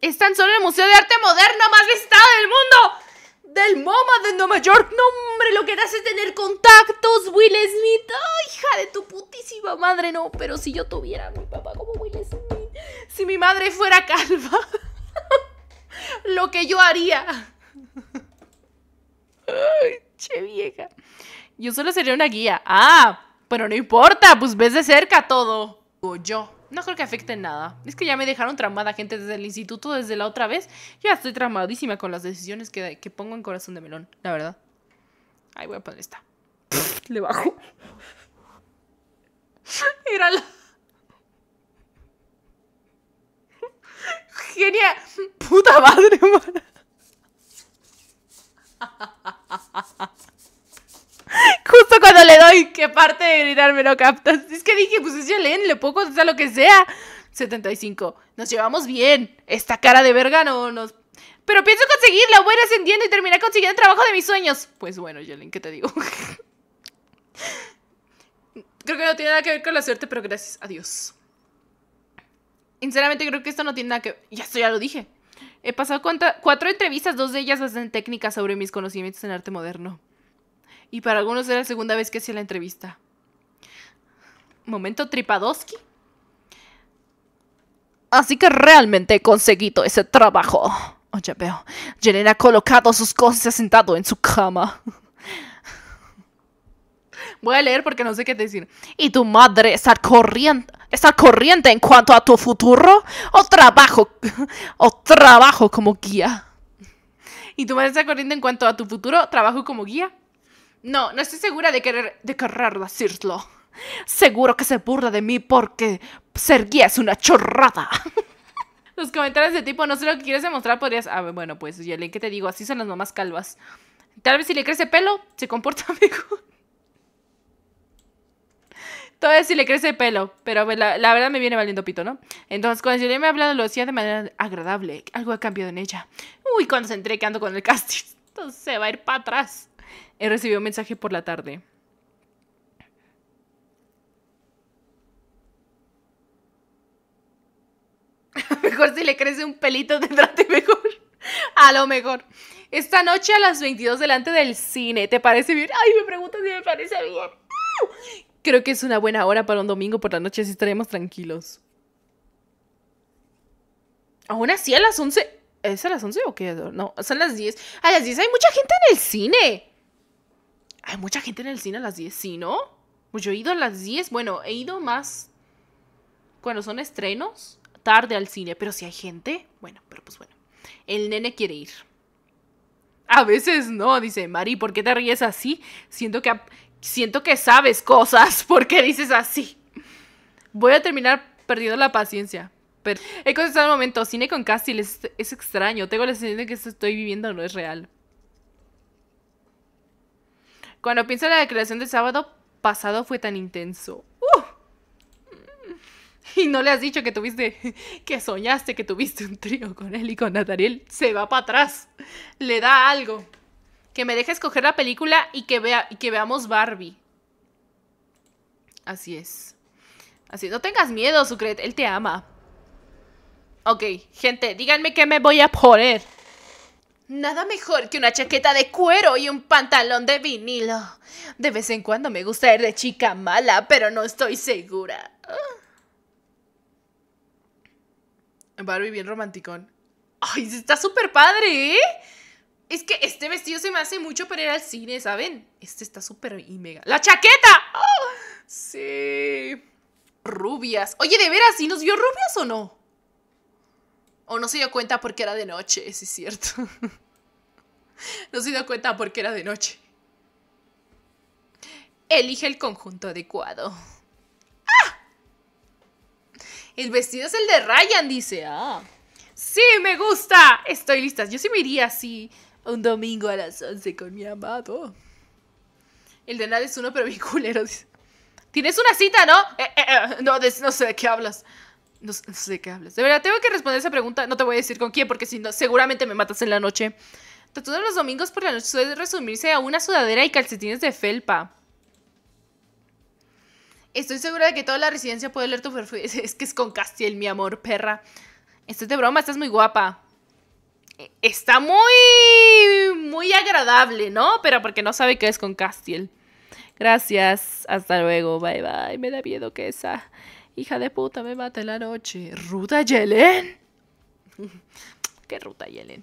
Es tan solo el Museo de Arte Moderno más visitado del mundo del MoMA de Nueva York. No, hombre, lo que te es tener contactos, Will Smith. hija de tu putísima madre, no. Pero si yo tuviera a mi papá como Will Smith, si mi madre fuera calva, lo que yo haría. Ay, che vieja. Yo solo sería una guía. Ah, pero no importa, pues ves de cerca todo. O yo. No creo que afecte en nada. Es que ya me dejaron Tramada gente, desde el instituto, desde la otra vez. Ya estoy tramadísima con las decisiones que, pongo en corazón de melón, la verdad. Ahí voy a poner esta. Le bajo. Era la. Genia. Puta madre, man. Justo cuando le doy que parte de gritarme me lo captas. Es que dije, pues es Yelén, le puedo contestar lo que sea. 75. Nos llevamos bien. Esta cara de verga no nos... Pero pienso conseguir la buena ascendiendo y terminar consiguiendo el trabajo de mis sueños. Pues bueno, Yelén, ¿qué te digo? creo que no tiene nada que ver con la suerte, pero gracias a Dios. Sinceramente creo que esto no tiene nada que ver. Ya esto ya lo dije. He pasado cuatro entrevistas, dos de ellas hacen técnicas sobre mis conocimientos en arte moderno y para algunos era la segunda vez que hacía la entrevista. Momento Tripadoski. Así que realmente he conseguido ese trabajo. Oye, veo. Jenner ha colocado sus cosas y ha sentado en su cama. Voy a leer porque no sé qué decir. ¿Y tu madre está corriente, está corriente en cuanto a tu futuro? ¿O trabajo? ¿O trabajo como guía? ¿Y tu madre está corriente en cuanto a tu futuro? ¿Trabajo como guía? No, no estoy segura de querer, de decirlo. Seguro que se burla de mí porque ser guía es una chorrada. Los comentarios de tipo, no sé lo que quieres demostrar, podrías... Ah, bueno, pues, Yelen, ¿qué te digo, así son las mamás calvas. Tal vez si le crece pelo, se comporta mejor. Todavía si le crece pelo, pero la, verdad me viene valiendo pito, ¿no? Entonces, cuando Yelen me hablado, lo decía de manera agradable. Algo ha cambiado en ella. Uy, cuando se entré que ando con el casting, entonces se va a ir para atrás. He recibido un mensaje por la tarde. mejor si le crece un pelito de trate mejor. A lo mejor. Esta noche a las 22 delante del cine, ¿te parece bien? Ay, me pregunto si me parece bien. Creo que es una buena hora para un domingo por la noche, así estaremos tranquilos. Aún así a las 11... ¿Es a las 11 o qué? No, son las 10. A las 10 hay mucha gente en el cine. Hay mucha gente en el cine a las 10, ¿sí, no? Pues yo he ido a las 10. Bueno, he ido más cuando son estrenos, tarde al cine. Pero si hay gente, bueno, pero pues bueno. El nene quiere ir. A veces no, dice Mari, ¿por qué te ríes así? Siento que, siento que sabes cosas. ¿Por qué dices así? Voy a terminar perdiendo la paciencia. Pero he contestado un momento, cine con Castile es, es extraño. Tengo la sensación de que esto estoy viviendo no es real. Cuando pienso en la declaración del sábado pasado fue tan intenso. Uh. Y no le has dicho que tuviste, que soñaste que tuviste un trío con él y con Natariel. Se va para atrás. Le da algo. Que me deje escoger la película y que, vea, que veamos Barbie. Así es. Así, no tengas miedo, Sucret. Él te ama. Ok, gente, díganme qué me voy a poner. Nada mejor que una chaqueta de cuero y un pantalón de vinilo. De vez en cuando me gusta ir de chica mala, pero no estoy segura. Ah. Barbie bien romanticón. ¡Ay, está súper padre! ¿eh? Es que este vestido se me hace mucho para ir al cine, ¿saben? Este está súper y mega. ¡La chaqueta! ¡Ah! Sí. Rubias. Oye, ¿de veras? ¿Sí nos vio rubias o no? O no se dio cuenta porque era de noche, si es cierto. no se dio cuenta porque era de noche. Elige el conjunto adecuado. ¡Ah! El vestido es el de Ryan, dice. Ah. Sí, me gusta. Estoy lista. Yo sí me iría así un domingo a las 11 con mi amado. El de nada es uno, pero mi culero. Dice. Tienes una cita, ¿no? Eh, eh, eh. No, no sé de qué hablas. No, sé de qué hablas. De verdad, tengo que responder esa pregunta. No te voy a decir con quién, porque si no, seguramente me matas en la noche. todos los domingos por la noche suele resumirse a una sudadera y calcetines de felpa. Estoy segura de que toda la residencia puede leer tu perfil. Es que es con Castiel, mi amor, perra. Esto es de broma, estás muy guapa. Está muy. muy agradable, ¿no? Pero porque no sabe que es con Castiel. Gracias, hasta luego, bye bye. Me da miedo que esa. Hija de puta, me mata la noche. ¿Ruta Yelen? ¿Qué ruta Yelen?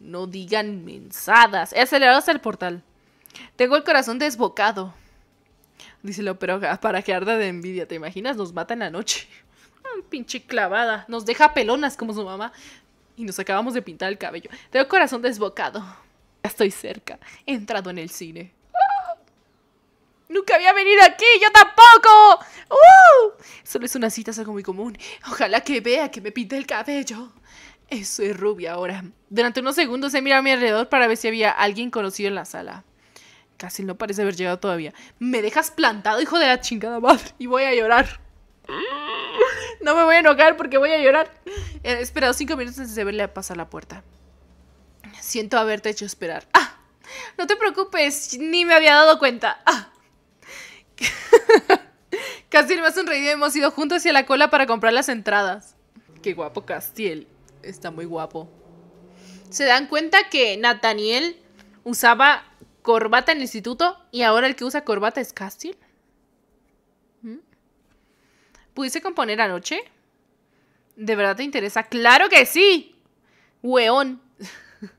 No digan mensadas. He acelerado hasta el portal. Tengo el corazón desbocado. Dice pero para que arda de envidia. ¿Te imaginas? Nos mata en la noche. pinche clavada. Nos deja pelonas como su mamá. Y nos acabamos de pintar el cabello. Tengo el corazón desbocado. Ya estoy cerca. He entrado en el cine. Nunca había venido aquí, yo tampoco. ¡Uh! Solo es una cita, es algo muy común. Ojalá que vea que me pinte el cabello. Eso es rubia ahora. Durante unos segundos he mirado a mi alrededor para ver si había alguien conocido en la sala. Casi no parece haber llegado todavía. Me dejas plantado, hijo de la chingada madre, y voy a llorar. No me voy a enojar porque voy a llorar. He esperado cinco minutos antes de verle pasar la puerta. Siento haberte hecho esperar. ¡Ah! No te preocupes, ni me había dado cuenta. ¡Ah! Castiel me ha sonreído y hemos ido juntos hacia la cola para comprar las entradas. Qué guapo Castiel. Está muy guapo. ¿Se dan cuenta que Nathaniel usaba corbata en el instituto y ahora el que usa corbata es Castiel? ¿Mm? ¿Pudiste componer anoche? ¿De verdad te interesa? ¡Claro que sí! ¡Hueón!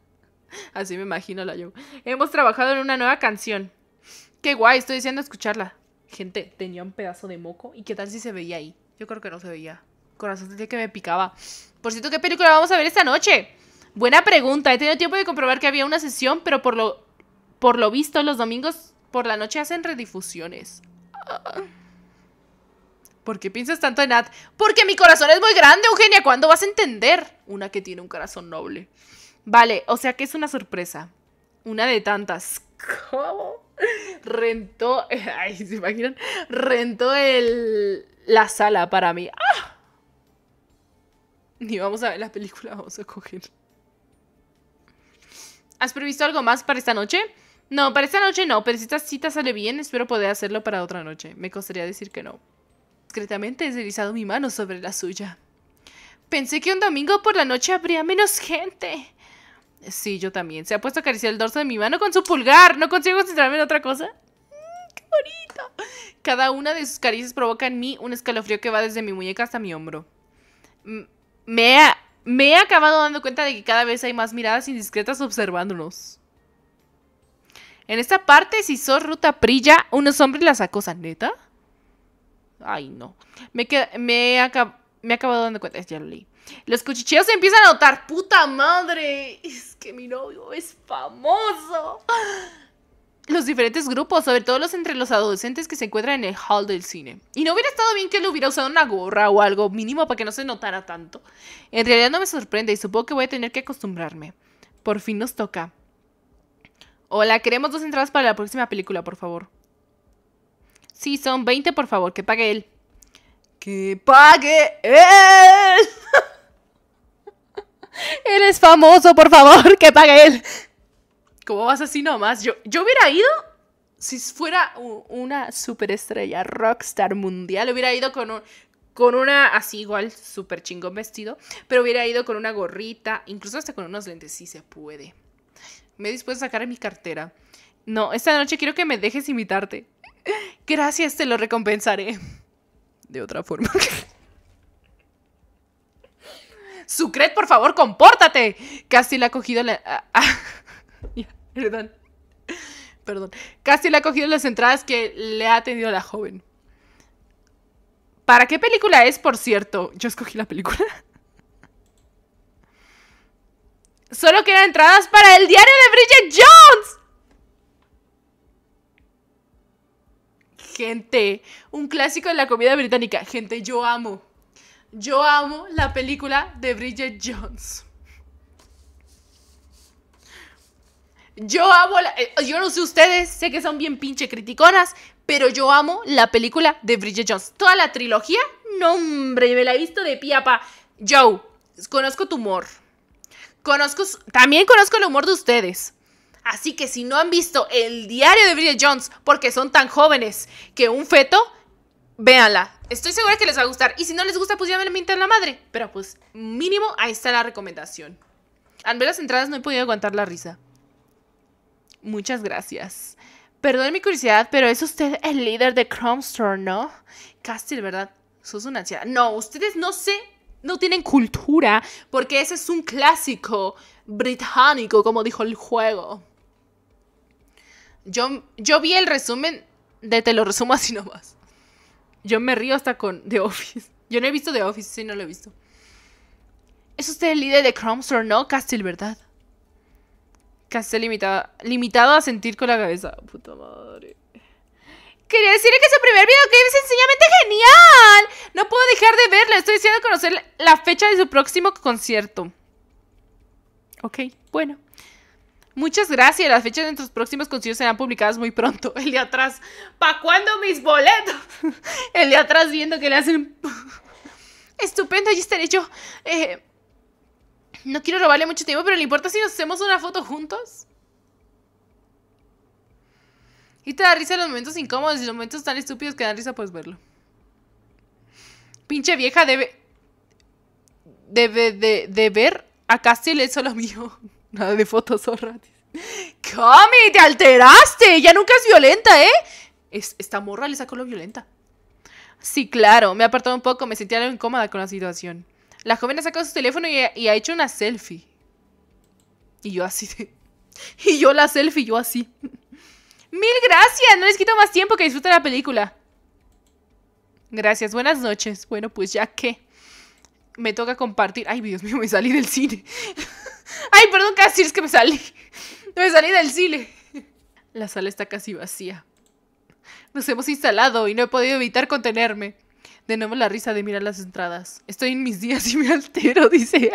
Así me imagino la yo. Hemos trabajado en una nueva canción. ¡Qué guay! Estoy diciendo escucharla. Gente, tenía un pedazo de moco. ¿Y qué tal si se veía ahí? Yo creo que no se veía. Corazón sentía que me picaba. Por cierto, ¿qué película vamos a ver esta noche? Buena pregunta. He tenido tiempo de comprobar que había una sesión, pero por lo, por lo visto, los domingos por la noche hacen redifusiones. Ah. ¿Por qué piensas tanto en Nat? Porque mi corazón es muy grande, Eugenia. ¿Cuándo vas a entender? Una que tiene un corazón noble. Vale, o sea que es una sorpresa. Una de tantas. ¿Cómo? rentó, ¿se imaginan? Rentó el, la sala para mí. ¡Ah! Ni vamos a ver la película, vamos a coger. ¿Has previsto algo más para esta noche? No, para esta noche no, pero si esta cita sale bien, espero poder hacerlo para otra noche. Me costaría decir que no. Discretamente he deslizado mi mano sobre la suya. Pensé que un domingo por la noche habría menos gente. Sí, yo también. Se ha puesto a acariciar el dorso de mi mano con su pulgar. No consigo concentrarme en otra cosa. Mm, ¡Qué bonito! Cada una de sus caricias provoca en mí un escalofrío que va desde mi muñeca hasta mi hombro. me, he acabado dando cuenta de que cada vez hay más miradas indiscretas observándonos. En esta parte, si sos ruta prilla, unos hombres las acosan. ¿Neta? Ay, no. Me, he acabado dando cuenta. Ya lo los cuchicheos se empiezan a notar. ¡Puta madre! Es que mi novio es famoso. Los diferentes grupos, sobre todo los entre los adolescentes que se encuentran en el hall del cine. Y no hubiera estado bien que él hubiera usado una gorra o algo mínimo para que no se notara tanto. En realidad no me sorprende y supongo que voy a tener que acostumbrarme. Por fin nos toca. Hola, queremos dos entradas para la próxima película, por favor. Sí, son 20, por favor, que pague él. ¡Que pague él! Él es famoso, por favor, que pague él. ¿Cómo vas así nomás? Yo, yo hubiera ido si fuera una superestrella rockstar mundial. Hubiera ido con, un, con una así igual, Super chingón vestido, pero hubiera ido con una gorrita, incluso hasta con unos lentes, si se puede. Me he dispuesto a sacar mi cartera. No, esta noche quiero que me dejes invitarte. Gracias, te lo recompensaré. De otra forma. Sucret, por favor, compórtate. Casi le ha cogido la... perdón. Casi le ha cogido las entradas que le ha tenido la joven. ¿Para qué película es, por cierto? Yo escogí la película. Solo quedan entradas para el diario de Bridget Jones. Gente, un clásico de la comida británica. Gente, yo amo. Yo amo la película de Bridget Jones. Yo amo la, eh, Yo no sé ustedes, sé que son bien pinche criticonas, pero yo amo la película de Bridget Jones. Toda la trilogía, no hombre, me la he visto de piapa. Joe, conozco tu humor. Conozco, también conozco el humor de ustedes. Así que si no han visto el diario de Bridget Jones porque son tan jóvenes que un feto véanla. Estoy segura que les va a gustar. Y si no les gusta, pues ya me la la madre. Pero pues, mínimo, ahí está la recomendación. Al ver las entradas no he podido aguantar la risa. Muchas gracias. Perdón mi curiosidad, pero es usted el líder de Store, ¿no? Castle, ¿verdad? Sos una anciana. No, ustedes no sé, no tienen cultura, porque ese es un clásico británico, como dijo el juego. Yo, yo vi el resumen de te lo resumo así nomás. Yo me río hasta con The Office. Yo no he visto The Office, sí, no lo he visto. ¿Es usted el líder de o no, Castle, verdad? Castle limitado, limitado a sentir con la cabeza. Puta madre. Quería decirle que su primer que es sencillamente genial. No puedo dejar de verlo. Estoy deseando conocer la fecha de su próximo concierto. Ok, bueno. Muchas gracias. Las fechas de nuestros próximos conciertos serán publicadas muy pronto. El de atrás. ¿Para cuándo mis boletos? El de atrás viendo que le hacen. Estupendo, allí estaré yo. Eh, no quiero robarle mucho tiempo, pero ¿le importa si nos hacemos una foto juntos? Y te da risa los momentos incómodos y los momentos tan estúpidos que dan risa, puedes verlo. Pinche vieja debe. Debe de, de ver a Castiel, eso lo mío. Nada de fotos, zorra. Cami, te alteraste. Ya nunca es violenta, ¿eh? Es, esta morra le sacó lo violenta. Sí, claro, me apartó un poco, me sentía algo incómoda con la situación. La joven ha sacado su teléfono y, ha hecho una selfie. Y yo así. Y yo la selfie, yo así. Mil gracias, no les quito más tiempo que disfruten la película. Gracias, buenas noches. Bueno, pues ya que me toca compartir. Ay, Dios mío, me salí del cine. Ay, perdón, casi es que me salí. Me salí del cine. La sala está casi vacía. Nos hemos instalado y no he podido evitar contenerme. De nuevo la risa de mirar las entradas. Estoy en mis días y me altero, dice.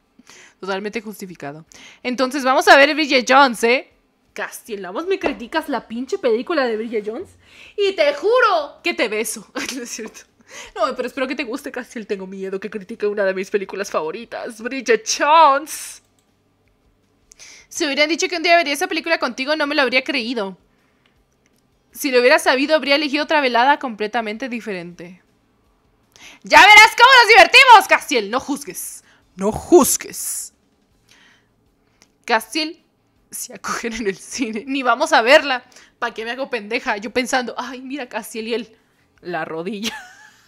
Totalmente justificado. Entonces vamos a ver Bridget Jones, ¿eh? Castiel, en me criticas la pinche película de Bridget Jones y te juro que te beso. es cierto. No, pero espero que te guste Castiel. Tengo miedo que critique una de mis películas favoritas, Bridget Jones. Si hubieran dicho que un día vería esa película contigo, no me lo habría creído. Si lo hubiera sabido, habría elegido otra velada completamente diferente. ¡Ya verás cómo nos divertimos, Castiel! No juzgues. No juzgues. Castiel se acogen en el cine. Ni vamos a verla. ¿Para qué me hago pendeja? Yo pensando, ay, mira, Castiel y él. La rodilla.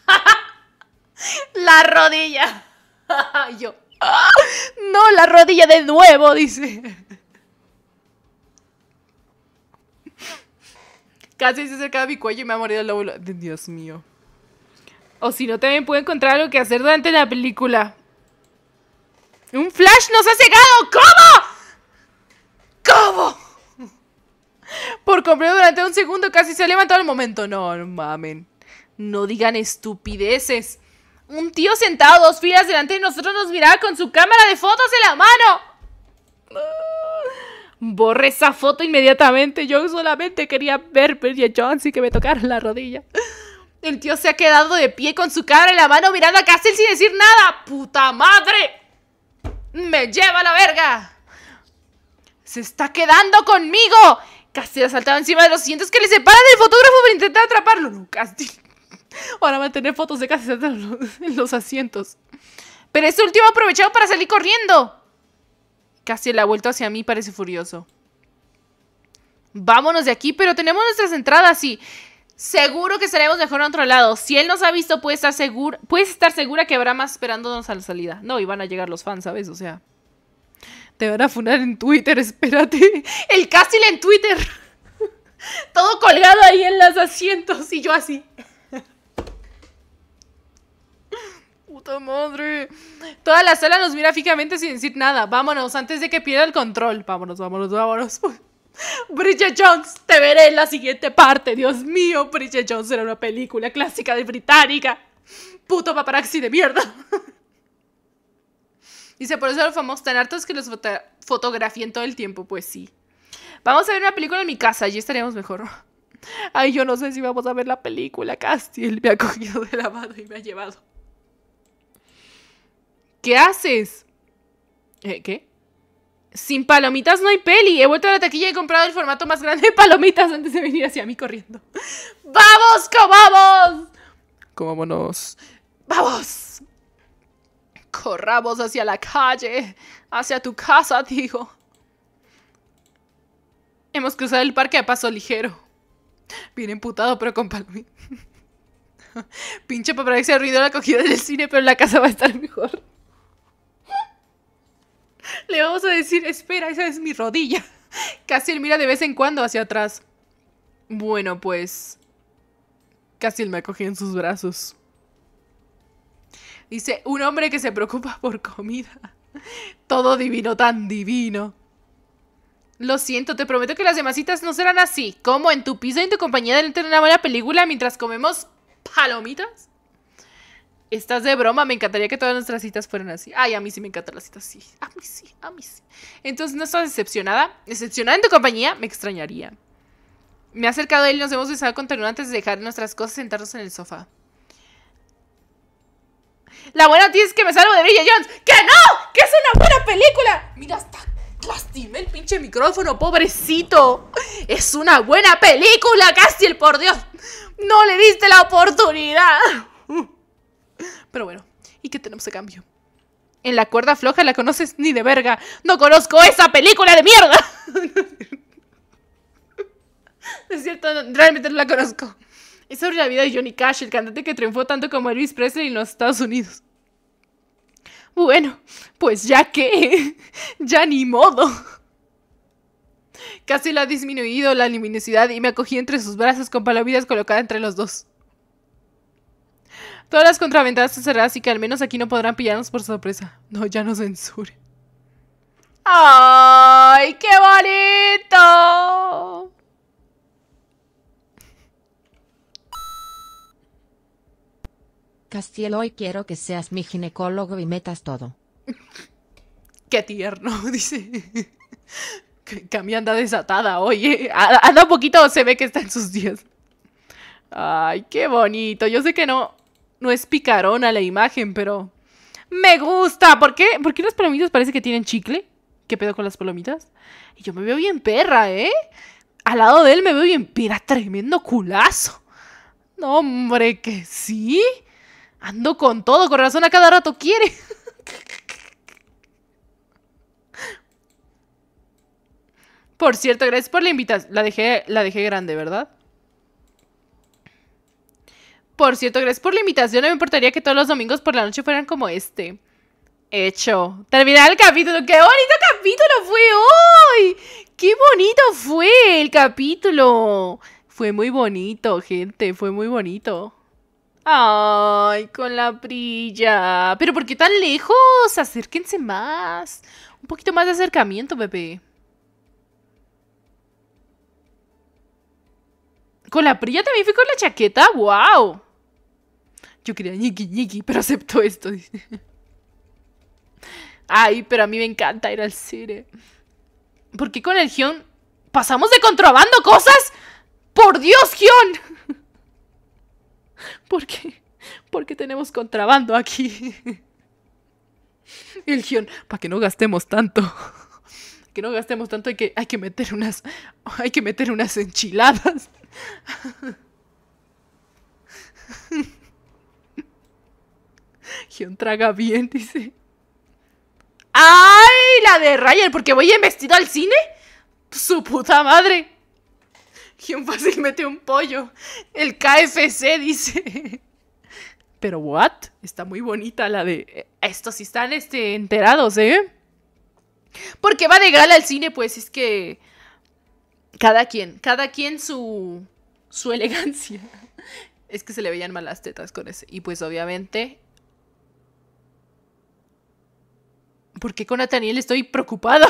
la rodilla. Yo. No, la rodilla de nuevo, dice. Casi se acerca mi cuello y me ha morido el lóbulo. Dios mío. O si no, también puedo encontrar algo que hacer durante la película. ¡Un flash nos ha cegado! ¿Cómo? ¿Cómo? Por completo durante un segundo casi se ha levantado el momento. No, no mamen. No digan estupideces. Un tío sentado dos filas delante de nosotros nos miraba con su cámara de fotos en la mano. Ah, borre esa foto inmediatamente. Yo solamente quería ver Perdia a y que me tocara la rodilla. El tío se ha quedado de pie con su cámara en la mano mirando a Castle sin decir nada. ¡Puta madre! ¡Me lleva a la verga! ¡Se está quedando conmigo! Castle ha saltado encima de los cientos que le separan del fotógrafo para intentar atraparlo. lucas para mantener fotos de casi en los, asientos. Pero este último aprovechado para salir corriendo. Casi ha vuelto hacia mí parece furioso. Vámonos de aquí, pero tenemos nuestras entradas y seguro que estaremos mejor en otro lado. Si él nos ha visto, puedes estar, segura, estar segura que habrá más esperándonos a la salida. No, y van a llegar los fans, ¿sabes? O sea, te van a funar en Twitter, espérate. El Castle en Twitter. Todo colgado ahí en los asientos y yo así. puta madre. Toda la sala nos mira fijamente sin decir nada. Vámonos, antes de que pierda el control. Vámonos, vámonos, vámonos. Bridget Jones, te veré en la siguiente parte. Dios mío, Bridget Jones era una película clásica de británica. Puto paparazzi de mierda. Dice, por eso los famosos tan hartos que los fotografían en todo el tiempo. Pues sí. Vamos a ver una película en mi casa, allí estaríamos mejor. Ay, yo no sé si vamos a ver la película. Castiel me ha cogido de la mano y me ha llevado. ¿Qué haces? ¿Eh, ¿Qué? Sin palomitas no hay peli. He vuelto a la taquilla y he comprado el formato más grande de palomitas antes de venir hacia mí corriendo. ¡Vamos, comamos! Comámonos. ¡Vamos! Corramos hacia la calle, hacia tu casa, digo. Hemos cruzado el parque a paso ligero. Bien emputado, pero con palomitas. Pinche papá ha ruido la cogida del cine, pero la casa va a estar mejor. Le vamos a decir, espera, esa es mi rodilla. él mira de vez en cuando hacia atrás. Bueno, pues... él me acogió en sus brazos. Dice, un hombre que se preocupa por comida. Todo divino, tan divino. Lo siento, te prometo que las demás no serán así. Como en tu piso y en tu compañía delante de una buena película mientras comemos palomitas? Estás de broma, me encantaría que todas nuestras citas fueran así. Ay, a mí sí me encantan las citas, sí. A mí sí, a mí sí. Entonces, ¿no estás decepcionada? ¿Decepcionada en tu compañía? Me extrañaría. Me ha acercado a él y nos hemos besado con antes de dejar nuestras cosas y sentarnos en el sofá. La buena tía es que me salgo de Villa Jones. ¡Que no! ¡Que es una buena película! Mira, hasta lastimé el pinche micrófono, pobrecito. Es una buena película, Castiel, por Dios. No le diste la oportunidad. Pero bueno, ¿y qué tenemos de cambio? En la cuerda floja la conoces ni de verga. No conozco esa película de mierda. es cierto, realmente no la conozco. Es sobre la vida de Johnny Cash, el cantante que triunfó tanto como Elvis Presley en los Estados Unidos. Bueno, pues ya que, ya ni modo. Casi la ha disminuido la luminosidad y me acogí entre sus brazos con palomitas colocadas entre los dos. Todas las contraventadas están cerradas, así que al menos aquí no podrán pillarnos por sorpresa. No, ya no censure. ¡Ay, qué bonito! Castiel, hoy quiero que seas mi ginecólogo y metas todo. qué tierno, dice. Cami anda desatada, oye. Anda un poquito, se ve que está en sus días. Ay, qué bonito. Yo sé que no no es picarona la imagen, pero me gusta. ¿Por qué? ¿Por qué las palomitas parece que tienen chicle? ¿Qué pedo con las palomitas? Y yo me veo bien perra, ¿eh? Al lado de él me veo bien perra, tremendo culazo. No, hombre, que sí. Ando con todo, con razón a cada rato quiere. Por cierto, gracias por la invitación. La dejé, la dejé grande, ¿verdad? Por cierto, gracias por la invitación. No me importaría que todos los domingos por la noche fueran como este. Hecho. Terminar el capítulo. ¡Qué bonito capítulo fue hoy! ¡Qué bonito fue el capítulo! Fue muy bonito, gente. Fue muy bonito. Ay, con la prilla. Pero ¿por qué tan lejos? Acérquense más. Un poquito más de acercamiento, bebé. Con la prilla también fui con la chaqueta. ¡Wow! Yo quería ñiqui ñiqui, pero acepto esto. Ay, pero a mí me encanta ir al cine. ¿Por qué con el Gion pasamos de contrabando cosas? ¡Por Dios, Gion! ¿Por qué? ¿Por qué tenemos contrabando aquí? El Gion, para que no gastemos tanto. Que no gastemos tanto, hay que, hay que meter unas. Hay que meter unas enchiladas. Gion traga bien, dice. ¡Ay! La de Ryan, porque voy en vestido al cine. ¡Su puta madre! Gion fácil mete un pollo. El KFC, dice. Pero what? Está muy bonita la de. Eh, estos sí están este, enterados, ¿eh? Porque va de gala al cine, pues es que. Cada quien, cada quien su. su elegancia. Es que se le veían mal las tetas con ese. Y pues obviamente ¿por qué con Nathaniel estoy preocupada?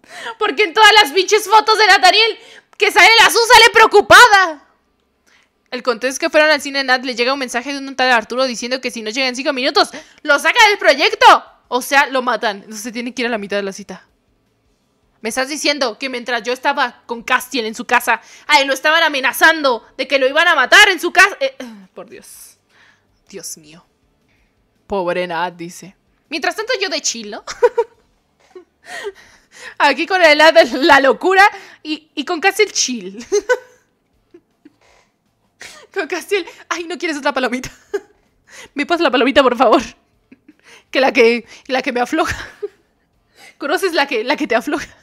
Porque en todas las biches fotos de Nathaniel que sale la Su sale preocupada. El contexto es que fueron al cine Nat le llega un mensaje de un tal Arturo diciendo que si no llegan cinco minutos, lo saca del proyecto. O sea, lo matan. Entonces tiene que ir a la mitad de la cita. Me estás diciendo que mientras yo estaba con Castiel en su casa, a él lo estaban amenazando de que lo iban a matar en su casa. Eh, por Dios. Dios mío. Pobre Nat, dice. Mientras tanto yo de chilo. Aquí con el, la, la locura y, con casi el chill. con casi el... Ay, no quieres otra palomita. me pasa la palomita, por favor. Que la que, la que me afloja. ¿Conoces la que, la que te afloja?